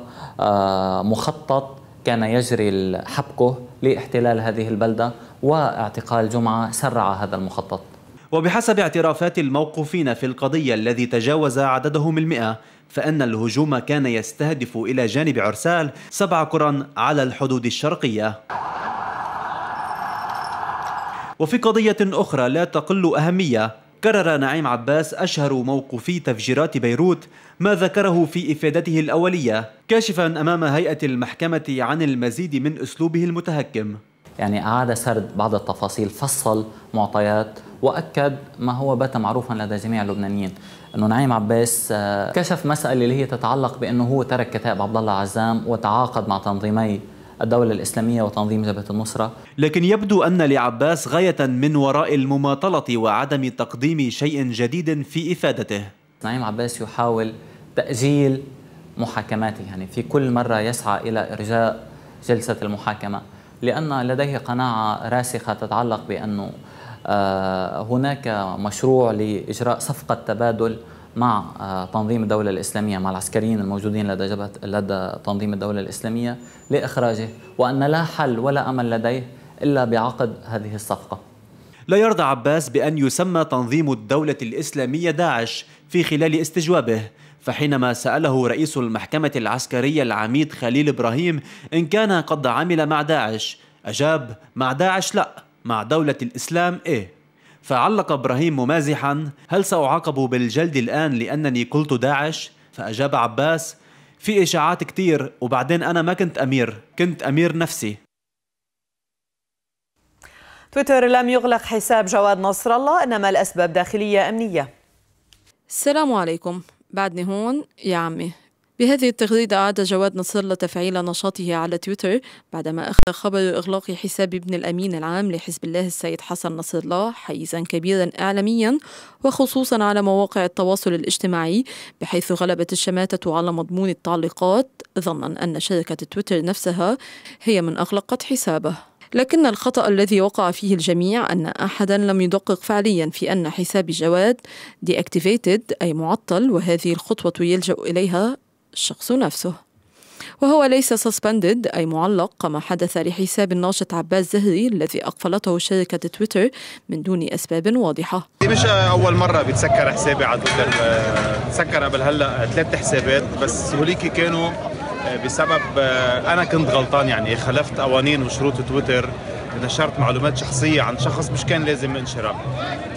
مخطط كان يجري حبكه لاحتلال هذه البلدة واعتقال جمعة سرع هذا المخطط وبحسب اعترافات الموقوفين في القضية الذي تجاوز عددهم المئة فإن الهجوم كان يستهدف إلى جانب عرسال سبع قرى على الحدود الشرقية وفي قضية أخرى لا تقل أهمية كرر نعيم عباس أشهر موقفي تفجيرات بيروت ما ذكره في إفادته الأولية كاشفا أمام هيئة المحكمة عن المزيد من أسلوبه المتهكم يعني أعاد سرد بعض التفاصيل فصل معطيات وأكد ما هو بات معروفا لدى جميع اللبنانيين أنه نعيم عباس آه، كشف مسألة اللي هي تتعلق بأنه هو ترك كتاب عبد الله عزام وتعاقد مع تنظيمي الدولة الإسلامية وتنظيم جبهة النصرة لكن يبدو أن لعباس غاية من وراء المماطلة وعدم تقديم شيء جديد في إفادته نعيم عباس يحاول تأجيل محاكماته يعني في كل مرة يسعى إلى إرجاء جلسة المحاكمة لأن لديه قناعة راسخة تتعلق بأنه آه، هناك مشروع لإجراء صفقة تبادل مع آه، تنظيم الدولة الإسلامية مع العسكريين الموجودين لدى جبهة لدى تنظيم الدولة الإسلامية لإخراجه وأن لا حل ولا أمل لديه إلا بعقد هذه الصفقة لا يرضى عباس بأن يسمى تنظيم الدولة الإسلامية داعش في خلال استجوابه فحينما سأله رئيس المحكمة العسكرية العميد خليل إبراهيم إن كان قد عمل مع داعش أجاب مع داعش لا مع دولة الإسلام إيه فعلق ابراهيم ممازحا هل ساعاقب بالجلد الان لانني قلت داعش فاجاب عباس في اشاعات كتير وبعدين انا ما كنت امير كنت امير نفسي تويتر لم يغلق حساب جواد نصر الله انما الاسباب داخليه امنيه السلام عليكم بعدني هون يا عمي بهذه التغريدة أعاد جواد نصر الله تفعيل نشاطه على تويتر بعدما أخذ خبر إغلاق حساب ابن الأمين العام لحزب الله السيد حسن نصر الله حيزا كبيرا إعلاميا وخصوصا على مواقع التواصل الاجتماعي بحيث غلبت الشماتة على مضمون التعليقات ظنا أن شركة تويتر نفسها هي من أغلقت حسابه لكن الخطأ الذي وقع فيه الجميع أن أحدا لم يدقق فعليا في أن حساب جواد deactivated أي معطل وهذه الخطوة يلجأ إليها الشخص نفسه وهو ليس سسبندد أي معلق كما حدث لحساب الناشط عباس زهري الذي أقفلته شركة تويتر من دون أسباب واضحة مش أول مرة بتسكر حسابي على تويتر آه، تسكر قبل هلأ آه، ثلاث حسابات بس هوليكي كانوا آه، بسبب أنا كنت غلطان يعني خلفت قوانين وشروط تويتر نشرت معلومات شخصيه عن شخص مش كان لازم انشرها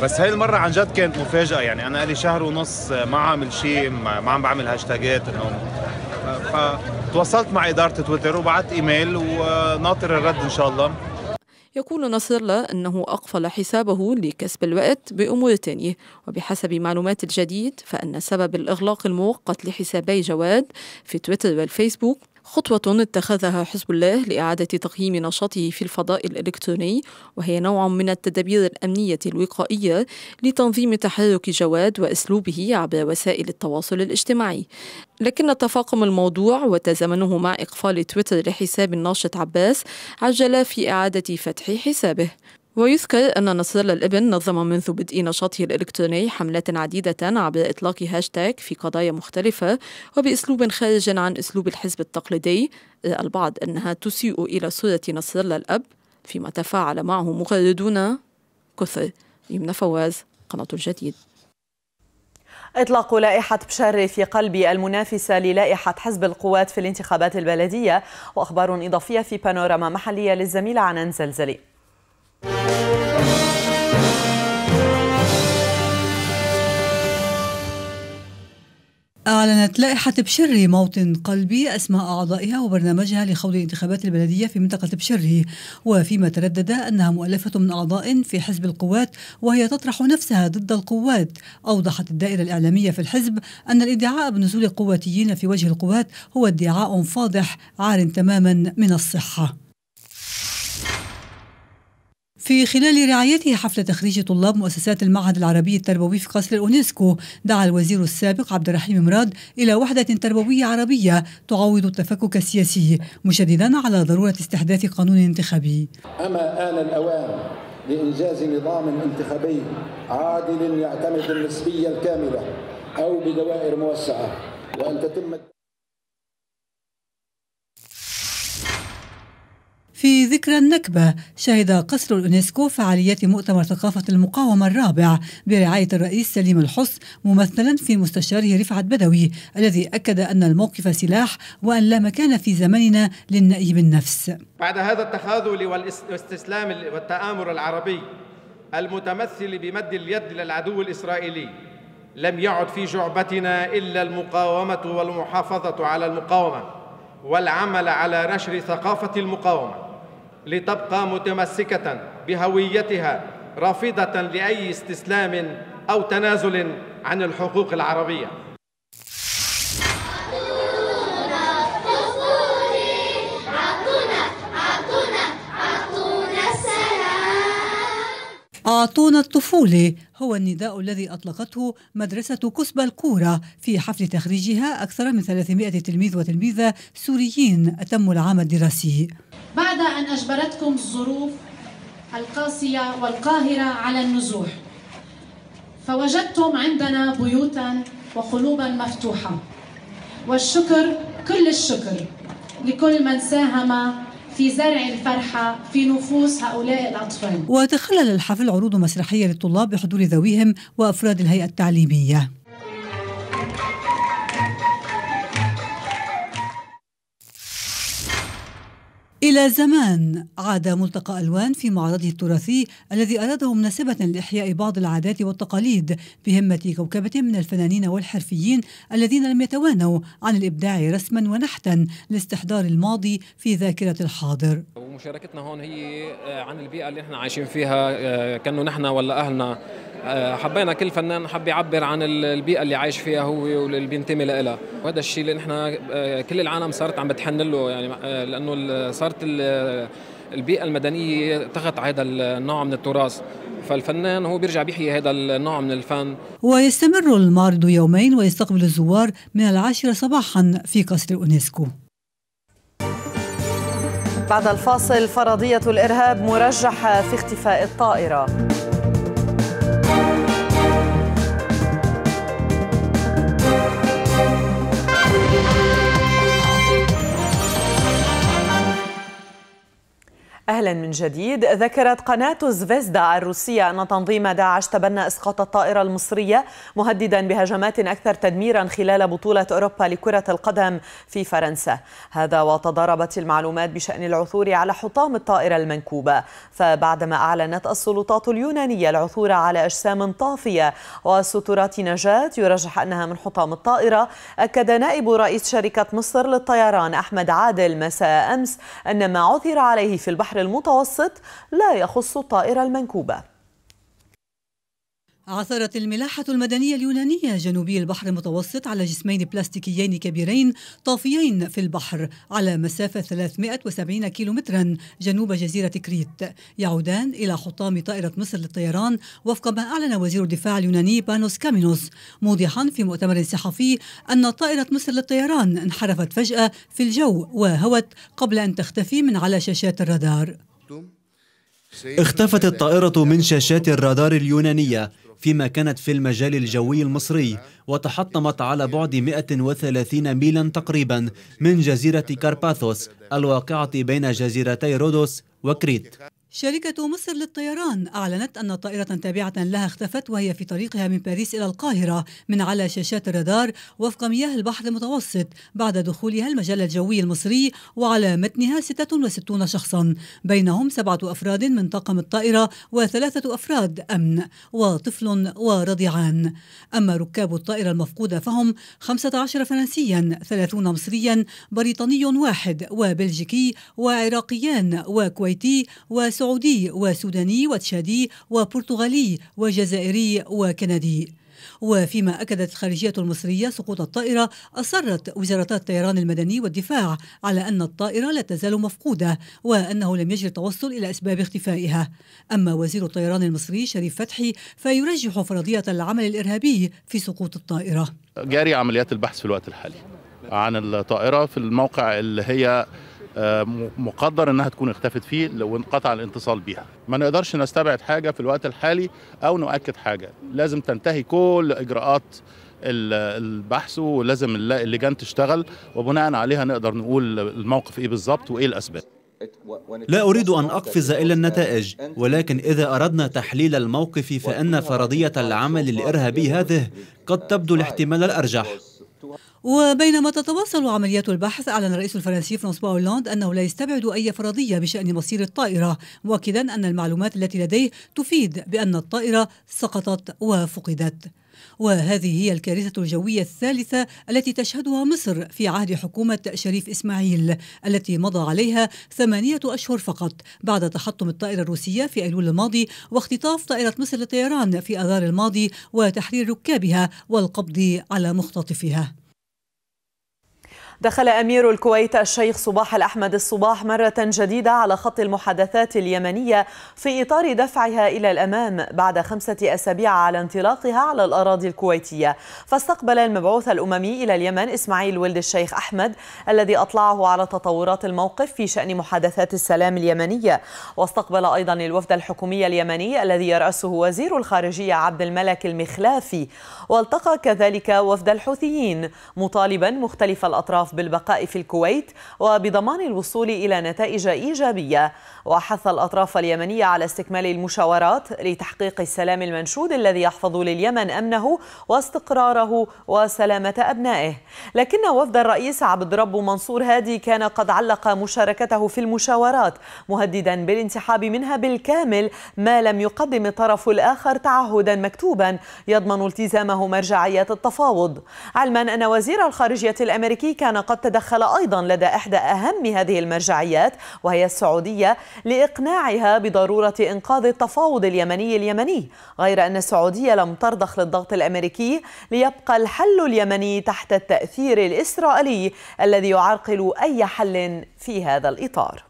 بس هاي المره عن جد كانت مفاجاه يعني انا لي شهر ونص ما عامل شيء ما عم بعمل هاشتاجات انه فتواصلت مع اداره تويتر وبعت ايميل وناطر الرد ان شاء الله يقول نصر له أنه أقفل حسابه لكسب الوقت بأمور تانية وبحسب معلومات الجديد فأن سبب الإغلاق المؤقت لحسابي جواد في تويتر والفيسبوك خطوة اتخذها حزب الله لإعادة تقييم نشاطه في الفضاء الإلكتروني وهي نوع من التدابير الأمنية الوقائية لتنظيم تحرك جواد وأسلوبه عبر وسائل التواصل الاجتماعي لكن تفاقم الموضوع وتزامنه مع إقفال تويتر لحساب الناشط عباس عجل في إعادة فتح حسابه ويذكر أن نصر الابن نظم منذ بدء نشاطه الإلكتروني حملات عديدة عبر إطلاق هاشتاج في قضايا مختلفة وبأسلوب خارج عن أسلوب الحزب التقليدي رأى البعض أنها تسيء إلى صورة نصر الأب فيما تفاعل معه مغردون كثر يمنى فواز قناة الجديد إطلاق لائحة بشر في قلبي المنافسة للائحة حزب القوات في الانتخابات البلدية وأخبار إضافية في بانوراما محلية للزميلة عنان زلزلي أعلنت لائحة بشري موطن قلبي أسماء أعضائها وبرنامجها لخوض الانتخابات البلدية في منطقة بشري وفيما تردد أنها مؤلفة من أعضاء في حزب القوات وهي تطرح نفسها ضد القوات أوضحت الدائرة الإعلامية في الحزب أن الادعاء بنزول قواتيين في وجه القوات هو ادعاء فاضح عار تماما من الصحة في خلال رعايته حفل تخريج طلاب مؤسسات المعهد العربي التربوي في قصر اليونسكو دعا الوزير السابق عبد الرحيم مراد إلى وحدة تربوية عربية تعوض التفكك السياسي مشددا على ضرورة استحداث قانون انتخابي أما آن الأوان لإنجاز نظام انتخابي عادل يعتمد النسبية الكاملة أو بدوائر موسعة وأن تتم في ذكرى النكبة شهد قصر اليونسكو فعاليات مؤتمر ثقافة المقاومة الرابع برعاية الرئيس سليم الحص ممثلا في مستشاره رفعت بدوي الذي أكد أن الموقف سلاح وأن لا مكان في زمننا للنأي بالنفس بعد هذا التخاذل والاستسلام والتآمر العربي المتمثل بمد اليد للعدو الإسرائيلي لم يعد في شعبتنا إلا المقاومة والمحافظة على المقاومة والعمل على نشر ثقافة المقاومة لتبقى متمسكة بهويتها رافضة لأي استسلام أو تنازل عن الحقوق العربية أعطونا الطفولة هو النداء الذي أطلقته مدرسة كسبة الكورة في حفل تخريجها أكثر من 300 تلميذ وتلميذة سوريين أتموا العام الدراسي بعد أن أجبرتكم الظروف القاسية والقاهرة على النزوح فوجدتم عندنا بيوتا وقلوبا مفتوحة والشكر كل الشكر لكل من ساهم في زرع الفرحة في نفوس هؤلاء الأطفال وتخلل الحفل عروض مسرحية للطلاب بحضور ذويهم وأفراد الهيئة التعليمية إلى زمان عاد ملتقى ألوان في معرضه التراثي الذي أراده مناسبة لإحياء بعض العادات والتقاليد بهمة كوكبة من الفنانين والحرفيين الذين لم يتوانوا عن الإبداع رسما ونحتا لاستحضار الماضي في ذاكرة الحاضر ومشاركتنا هون هي آه، عن البيئة اللي احنا عايشين فيها آه، كأنه نحن ولا أهلنا آه، حبينا كل فنان حب يعبر عن البيئه اللي عايش فيها هو واللي بينتمي لها وهذا الشيء اللي نحن آه، كل العالم صارت عم بتحن له يعني آه، لانه صارت البيئه المدنيه على هذا النوع من التراث فالفنان هو بيرجع بيحيي هذا النوع من الفن ويستمر المعرض يومين ويستقبل الزوار من العاشرة صباحا في قصر اليونسكو بعد الفاصل فرضية الإرهاب مرجحة في اختفاء الطائرة أهلا من جديد ذكرت قناة زفيزدا الروسية أن تنظيم داعش تبنى إسقاط الطائرة المصرية مهددا بهجمات أكثر تدميرا خلال بطولة أوروبا لكرة القدم في فرنسا هذا وتضاربت المعلومات بشأن العثور على حطام الطائرة المنكوبة فبعدما أعلنت السلطات اليونانية العثور على أجسام طافية وسترات نجاة يرجح أنها من حطام الطائرة أكد نائب رئيس شركة مصر للطيران أحمد عادل مساء أمس أن ما عثر عليه في البحر البحر المتوسط لا يخص الطائرة المنكوبة عثرت الملاحة المدنية اليونانية جنوبي البحر المتوسط على جسمين بلاستيكيين كبيرين طافيين في البحر على مسافة 370 كيلومترا جنوب جزيرة كريت يعودان إلى حطام طائرة مصر للطيران وفق ما أعلن وزير الدفاع اليوناني بانوس كامينوس موضحا في مؤتمر صحفي أن طائرة مصر للطيران انحرفت فجأة في الجو وهوت قبل أن تختفي من على شاشات الرادار اختفت الطائرة من شاشات الرادار اليونانية فيما كانت في المجال الجوي المصري وتحطمت على بعد 130 ميلا تقريبا من جزيرة كارباثوس الواقعة بين جزيرتي رودوس وكريت شركة مصر للطيران أعلنت أن طائرة تابعة لها اختفت وهي في طريقها من باريس إلى القاهرة من على شاشات الرادار وفق مياه البحر المتوسط بعد دخولها المجال الجوي المصري وعلى متنها 66 شخصا بينهم سبعة أفراد من طاقم الطائرة وثلاثة أفراد أمن وطفل ورضيعان أما ركاب الطائرة المفقودة فهم 15 فرنسيا 30 مصريا بريطاني واحد وبلجيكي وعراقيان وكويتي وسوري سعودي وسوداني وتشادي وبرتغالي وجزائري وكندي وفيما أكدت الخارجية المصرية سقوط الطائرة أصرت وزارات الطيران المدني والدفاع على أن الطائرة لا تزال مفقودة وأنه لم يجري التوصل إلى أسباب اختفائها أما وزير الطيران المصري شريف فتحي فيرجح فرضية العمل الإرهابي في سقوط الطائرة جاري عمليات البحث في الوقت الحالي عن الطائرة في الموقع اللي هي آه، مقدر انها تكون اختفت فيه لو انقطع الاتصال بيها ما نقدرش نستبعد حاجه في الوقت الحالي او نؤكد حاجه لازم تنتهي كل اجراءات البحث ولازم اللجان تشتغل وبناء عليها نقدر نقول الموقف ايه بالظبط وايه الاسباب لا أريد أن أقفز إلى النتائج ولكن إذا أردنا تحليل الموقف فإن فرضية العمل الإرهابي هذه قد تبدو الاحتمال الأرجح وبينما تتواصل عمليات البحث أعلن الرئيس الفرنسي فرانسوا هولاند أنه لا يستبعد أي فرضية بشأن مصير الطائرة مؤكدا أن المعلومات التي لديه تفيد بأن الطائرة سقطت وفقدت وهذه هي الكارثة الجوية الثالثة التي تشهدها مصر في عهد حكومة شريف إسماعيل التي مضى عليها ثمانية أشهر فقط بعد تحطم الطائرة الروسية في أيلول الماضي واختطاف طائرة مصر للطيران في آذار الماضي وتحرير ركابها والقبض على مختطفها دخل أمير الكويت الشيخ صباح الأحمد الصباح مرة جديدة على خط المحادثات اليمنية في إطار دفعها إلى الأمام بعد خمسة أسابيع على انطلاقها على الأراضي الكويتية فاستقبل المبعوث الأممي إلى اليمن إسماعيل ولد الشيخ أحمد الذي أطلعه على تطورات الموقف في شأن محادثات السلام اليمنية واستقبل أيضا الوفد الحكومي اليمني الذي يرأسه وزير الخارجية عبد الملك المخلافي والتقى كذلك وفد الحوثيين مطالبا مختلف الأطراف بالبقاء في الكويت وبضمان الوصول إلى نتائج إيجابية وحث الأطراف اليمنية على استكمال المشاورات لتحقيق السلام المنشود الذي يحفظ لليمن أمنه واستقراره وسلامة أبنائه لكن وفد الرئيس عبد رب منصور هادي كان قد علق مشاركته في المشاورات مهددا بالانسحاب منها بالكامل ما لم يقدم الطرف الآخر تعهدا مكتوبا يضمن التزامه مرجعية التفاوض علما أن وزير الخارجية الأمريكي كان قد تدخل أيضا لدى إحدى أهم هذه المرجعيات وهي السعودية لإقناعها بضرورة إنقاذ التفاوض اليمني اليمني غير أن السعودية لم ترضخ للضغط الأمريكي ليبقى الحل اليمني تحت التأثير الإسرائيلي الذي يعرقل أي حل في هذا الإطار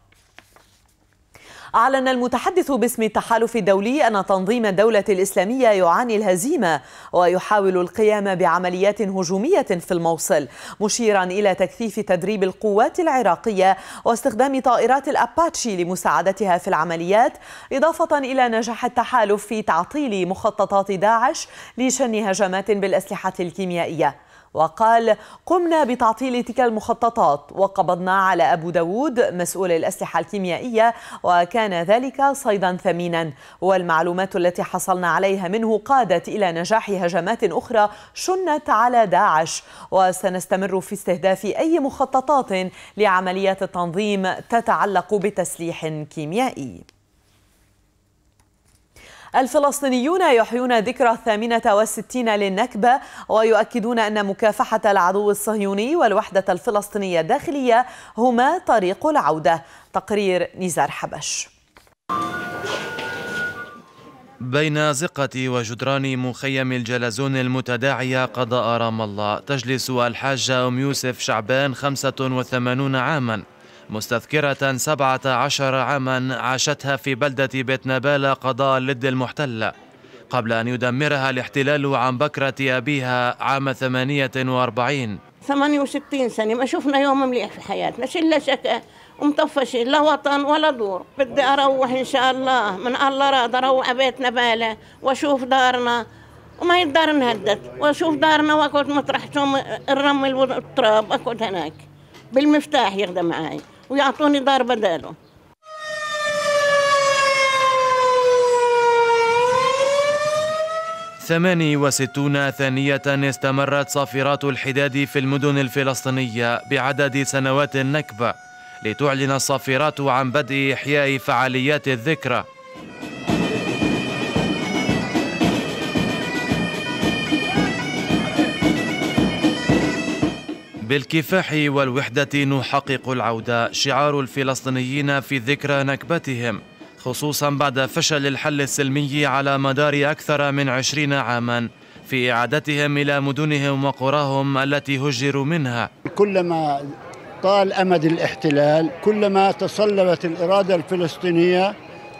أعلن المتحدث باسم التحالف الدولي أن تنظيم الدولة الإسلامية يعاني الهزيمة ويحاول القيام بعمليات هجومية في الموصل مشيرا إلى تكثيف تدريب القوات العراقية واستخدام طائرات الأباتشي لمساعدتها في العمليات إضافة إلى نجاح التحالف في تعطيل مخططات داعش لشن هجمات بالأسلحة الكيميائية وقال قمنا بتعطيل تلك المخططات وقبضنا على أبو داود مسؤول الأسلحة الكيميائية وكان ذلك صيدا ثمينا والمعلومات التي حصلنا عليها منه قادت إلى نجاح هجمات أخرى شنت على داعش وسنستمر في استهداف أي مخططات لعمليات التنظيم تتعلق بتسليح كيميائي الفلسطينيون يحيون ذكرى الثامنة والستين للنكبة ويؤكدون أن مكافحة العدو الصهيوني والوحدة الفلسطينية الداخلية هما طريق العودة تقرير نزار حبش بين زقة وجدران مخيم الجلزون المتداعية قضاء رام الله تجلس الحاجة أم يوسف شعبان 85 عاماً مستذكرة 17 عاما عاشتها في بلدة بيت نبالة قضاء اللد المحتلة قبل أن يدمرها الاحتلال عن بكرة أبيها عام 48 68 سنة ما شفنا يوم مليح في حياتنا شلة شكا ومطفش لا وطن ولا دور بدي أروح إن شاء الله من الله راد أروح بيت نبالة وأشوف دارنا وما هي الدار انهدت واشوف دارنا واقعد مطرح الرمل والتراب اقعد هناك بالمفتاح يخدم معي ويعطوني دار بداله ثماني وستون ثانية استمرت صافرات الحداد في المدن الفلسطينية بعدد سنوات النكبة لتعلن الصافرات عن بدء إحياء فعاليات الذكرى بالكفاح والوحدة نحقق العودة شعار الفلسطينيين في ذكرى نكبتهم خصوصا بعد فشل الحل السلمي على مدار أكثر من عشرين عاما في إعادتهم إلى مدنهم وقراهم التي هجروا منها كلما طال أمد الاحتلال كلما تصلبت الإرادة الفلسطينية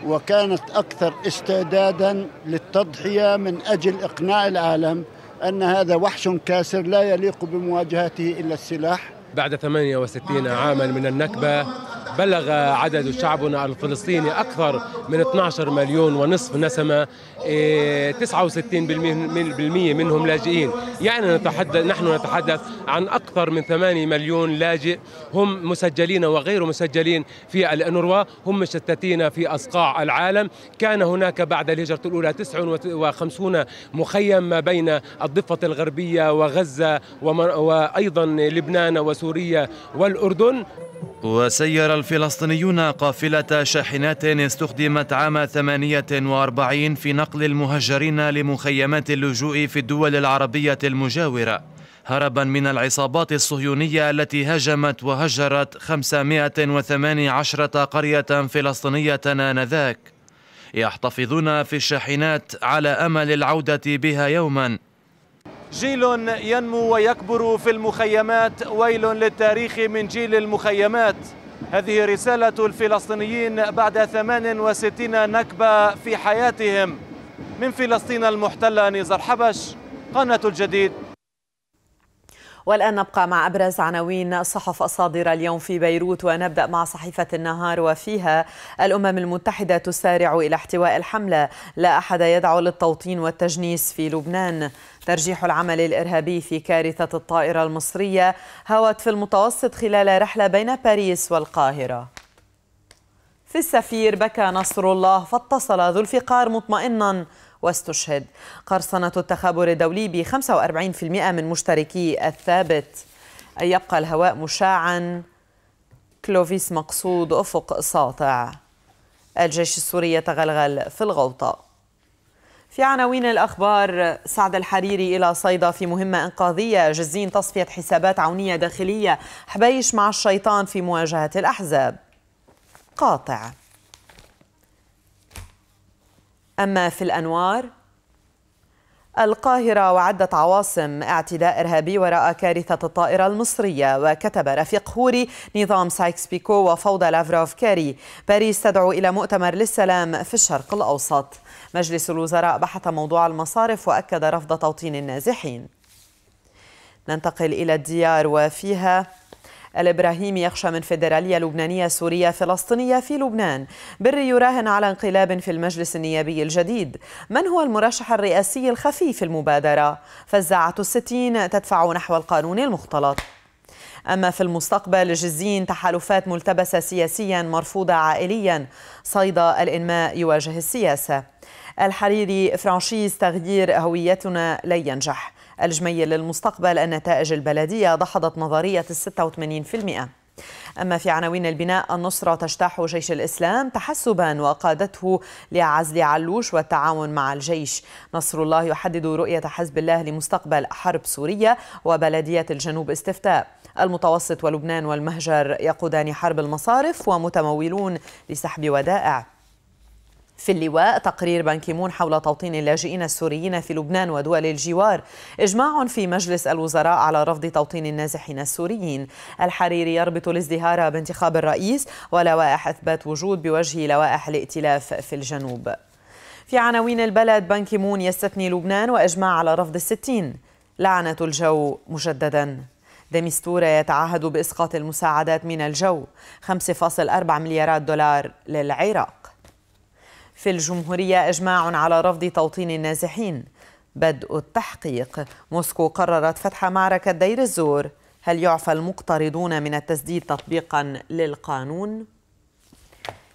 وكانت أكثر استعدادا للتضحية من أجل إقناع العالم أن هذا وحش كاسر لا يليق بمواجهته إلا السلاح بعد 68 عاما من النكبة بلغ عدد شعبنا الفلسطيني أكثر من 12 مليون ونصف نسمة 69% إيه، منهم لاجئين يعني نتحدث نحن نتحدث عن أكثر من 8 مليون لاجئ هم مسجلين وغير مسجلين في الأنروا هم مشتتين في أصقاع العالم كان هناك بعد الهجرة الأولى 59 مخيم ما بين الضفة الغربية وغزة وأيضا لبنان وسوريا سوريا والأردن وسير الفلسطينيون قافلة شاحنات استخدمت عام 48 في نقل المهجرين لمخيمات اللجوء في الدول العربية المجاورة هربا من العصابات الصهيونية التي هاجمت وهجرت 518 قرية فلسطينية آنذاك يحتفظون في الشاحنات على أمل العودة بها يوماً جيل ينمو ويكبر في المخيمات ويل للتاريخ من جيل المخيمات هذه رسالة الفلسطينيين بعد 68 نكبة في حياتهم من فلسطين المحتلة نزار حبش قناة الجديد والآن نبقى مع أبرز عناوين الصحف الصادرة اليوم في بيروت ونبدأ مع صحيفة النهار وفيها الأمم المتحدة تسارع إلى احتواء الحملة لا أحد يدعو للتوطين والتجنيس في لبنان ترجيح العمل الإرهابي في كارثة الطائرة المصرية هوت في المتوسط خلال رحلة بين باريس والقاهرة في السفير بكى نصر الله فاتصل ذو الفقار مطمئنا واستشهد قرصنة التخابر الدولي ب 45% من مشتركي الثابت أن يبقى الهواء مشاعا كلوفيس مقصود أفق ساطع الجيش السوري يتغلغل في الغوطة في عناوين الأخبار سعد الحريري إلى صيدا في مهمة إنقاذية جزين تصفية حسابات عونية داخلية حبيش مع الشيطان في مواجهة الأحزاب قاطع أما في الأنوار القاهرة وعدت عواصم اعتداء إرهابي وراء كارثة الطائرة المصرية وكتب رفيق هوري نظام سايكس بيكو وفوضى لافروف كاري باريس تدعو إلى مؤتمر للسلام في الشرق الأوسط مجلس الوزراء بحث موضوع المصارف وأكد رفض توطين النازحين ننتقل إلى الديار وفيها الإبراهيمي يخشى من فيدرالية لبنانية سورية فلسطينية في لبنان بري يراهن على انقلاب في المجلس النيابي الجديد من هو المرشح الرئاسي الخفي في المبادرة؟ فزاعة الستين تدفع نحو القانون المختلط أما في المستقبل جزين تحالفات ملتبسة سياسيا مرفوضة عائليا صيد الإنماء يواجه السياسة الحريري فرانشيز تغيير هويتنا لا ينجح الجميل للمستقبل النتائج البلدية دحضت نظرية الستة 86% أما في عناوين البناء النصرة تجتاح جيش الإسلام تحسبا وقادته لعزل علوش والتعاون مع الجيش نصر الله يحدد رؤية حزب الله لمستقبل حرب سوريا وبلدية الجنوب استفتاء المتوسط ولبنان والمهجر يقودان حرب المصارف ومتمولون لسحب ودائع في اللواء تقرير بانكيمون حول توطين اللاجئين السوريين في لبنان ودول الجوار إجماع في مجلس الوزراء على رفض توطين النازحين السوريين الحريري يربط الازدهار بانتخاب الرئيس ولوائح إثبات وجود بوجه لوائح الائتلاف في الجنوب في عناوين البلد بانكيمون يستثني لبنان وإجماع على رفض الستين لعنة الجو مجدداً ديمستورا يتعهد بإسقاط المساعدات من الجو 5.4 مليارات دولار للعراق في الجمهورية إجماع على رفض توطين النازحين بدء التحقيق موسكو قررت فتح معركة دير الزور هل يعفى المقترضون من التسديد تطبيقا للقانون؟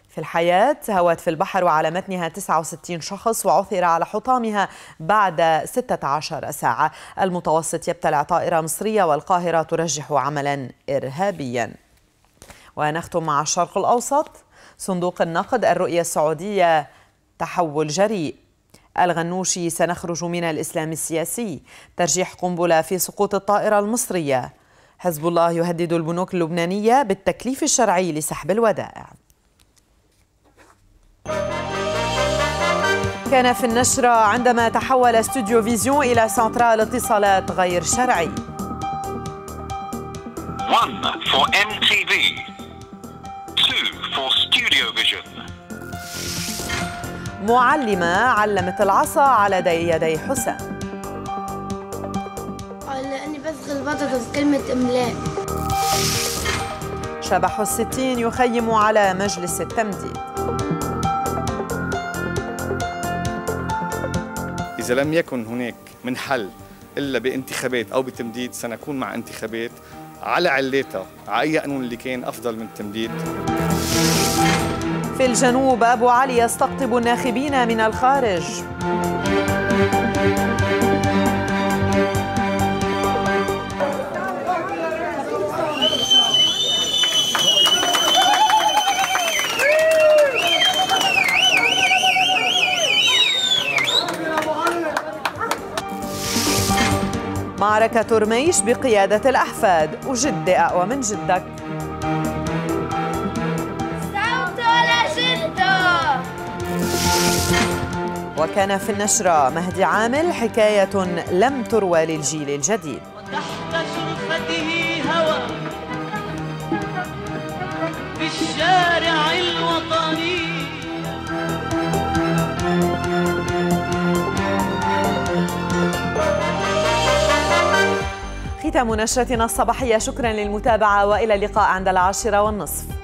في الحياة هوت في البحر وعلى متنها 69 شخص وعثر على حطامها بعد 16 ساعة المتوسط يبتلع طائرة مصرية والقاهرة ترجح عملا إرهابيا ونختم مع الشرق الأوسط صندوق النقد الرؤية السعودية تحول جريء الغنوشي سنخرج من الإسلام السياسي ترجيح قنبلة في سقوط الطائرة المصرية حزب الله يهدد البنوك اللبنانية بالتكليف الشرعي لسحب الودائع كان في النشرة عندما تحول استوديو فيزيون إلى سنترال اتصالات غير شرعي One for MTV Two for Studio Vision معلمة علمت العصا على يدي حسام لأني بس غلطت كلمة إملاء شبح الستين يخيم على مجلس التمديد إذا لم يكن هناك من حل إلا بانتخابات أو بتمديد سنكون مع انتخابات على علاتها على أي قانون اللي كان أفضل من التمديد في الجنوب أبو علي يستقطب الناخبين من الخارج معركة رميش بقيادة الأحفاد وجدة أقوى من جدك وكان في النشرة مهدي عامل حكاية لم تروى للجيل الجديد وتحت شرفته هوى في الشارع الوطني ختام نشرتنا الصباحية شكرا للمتابعة وإلى اللقاء عند العاشرة والنصف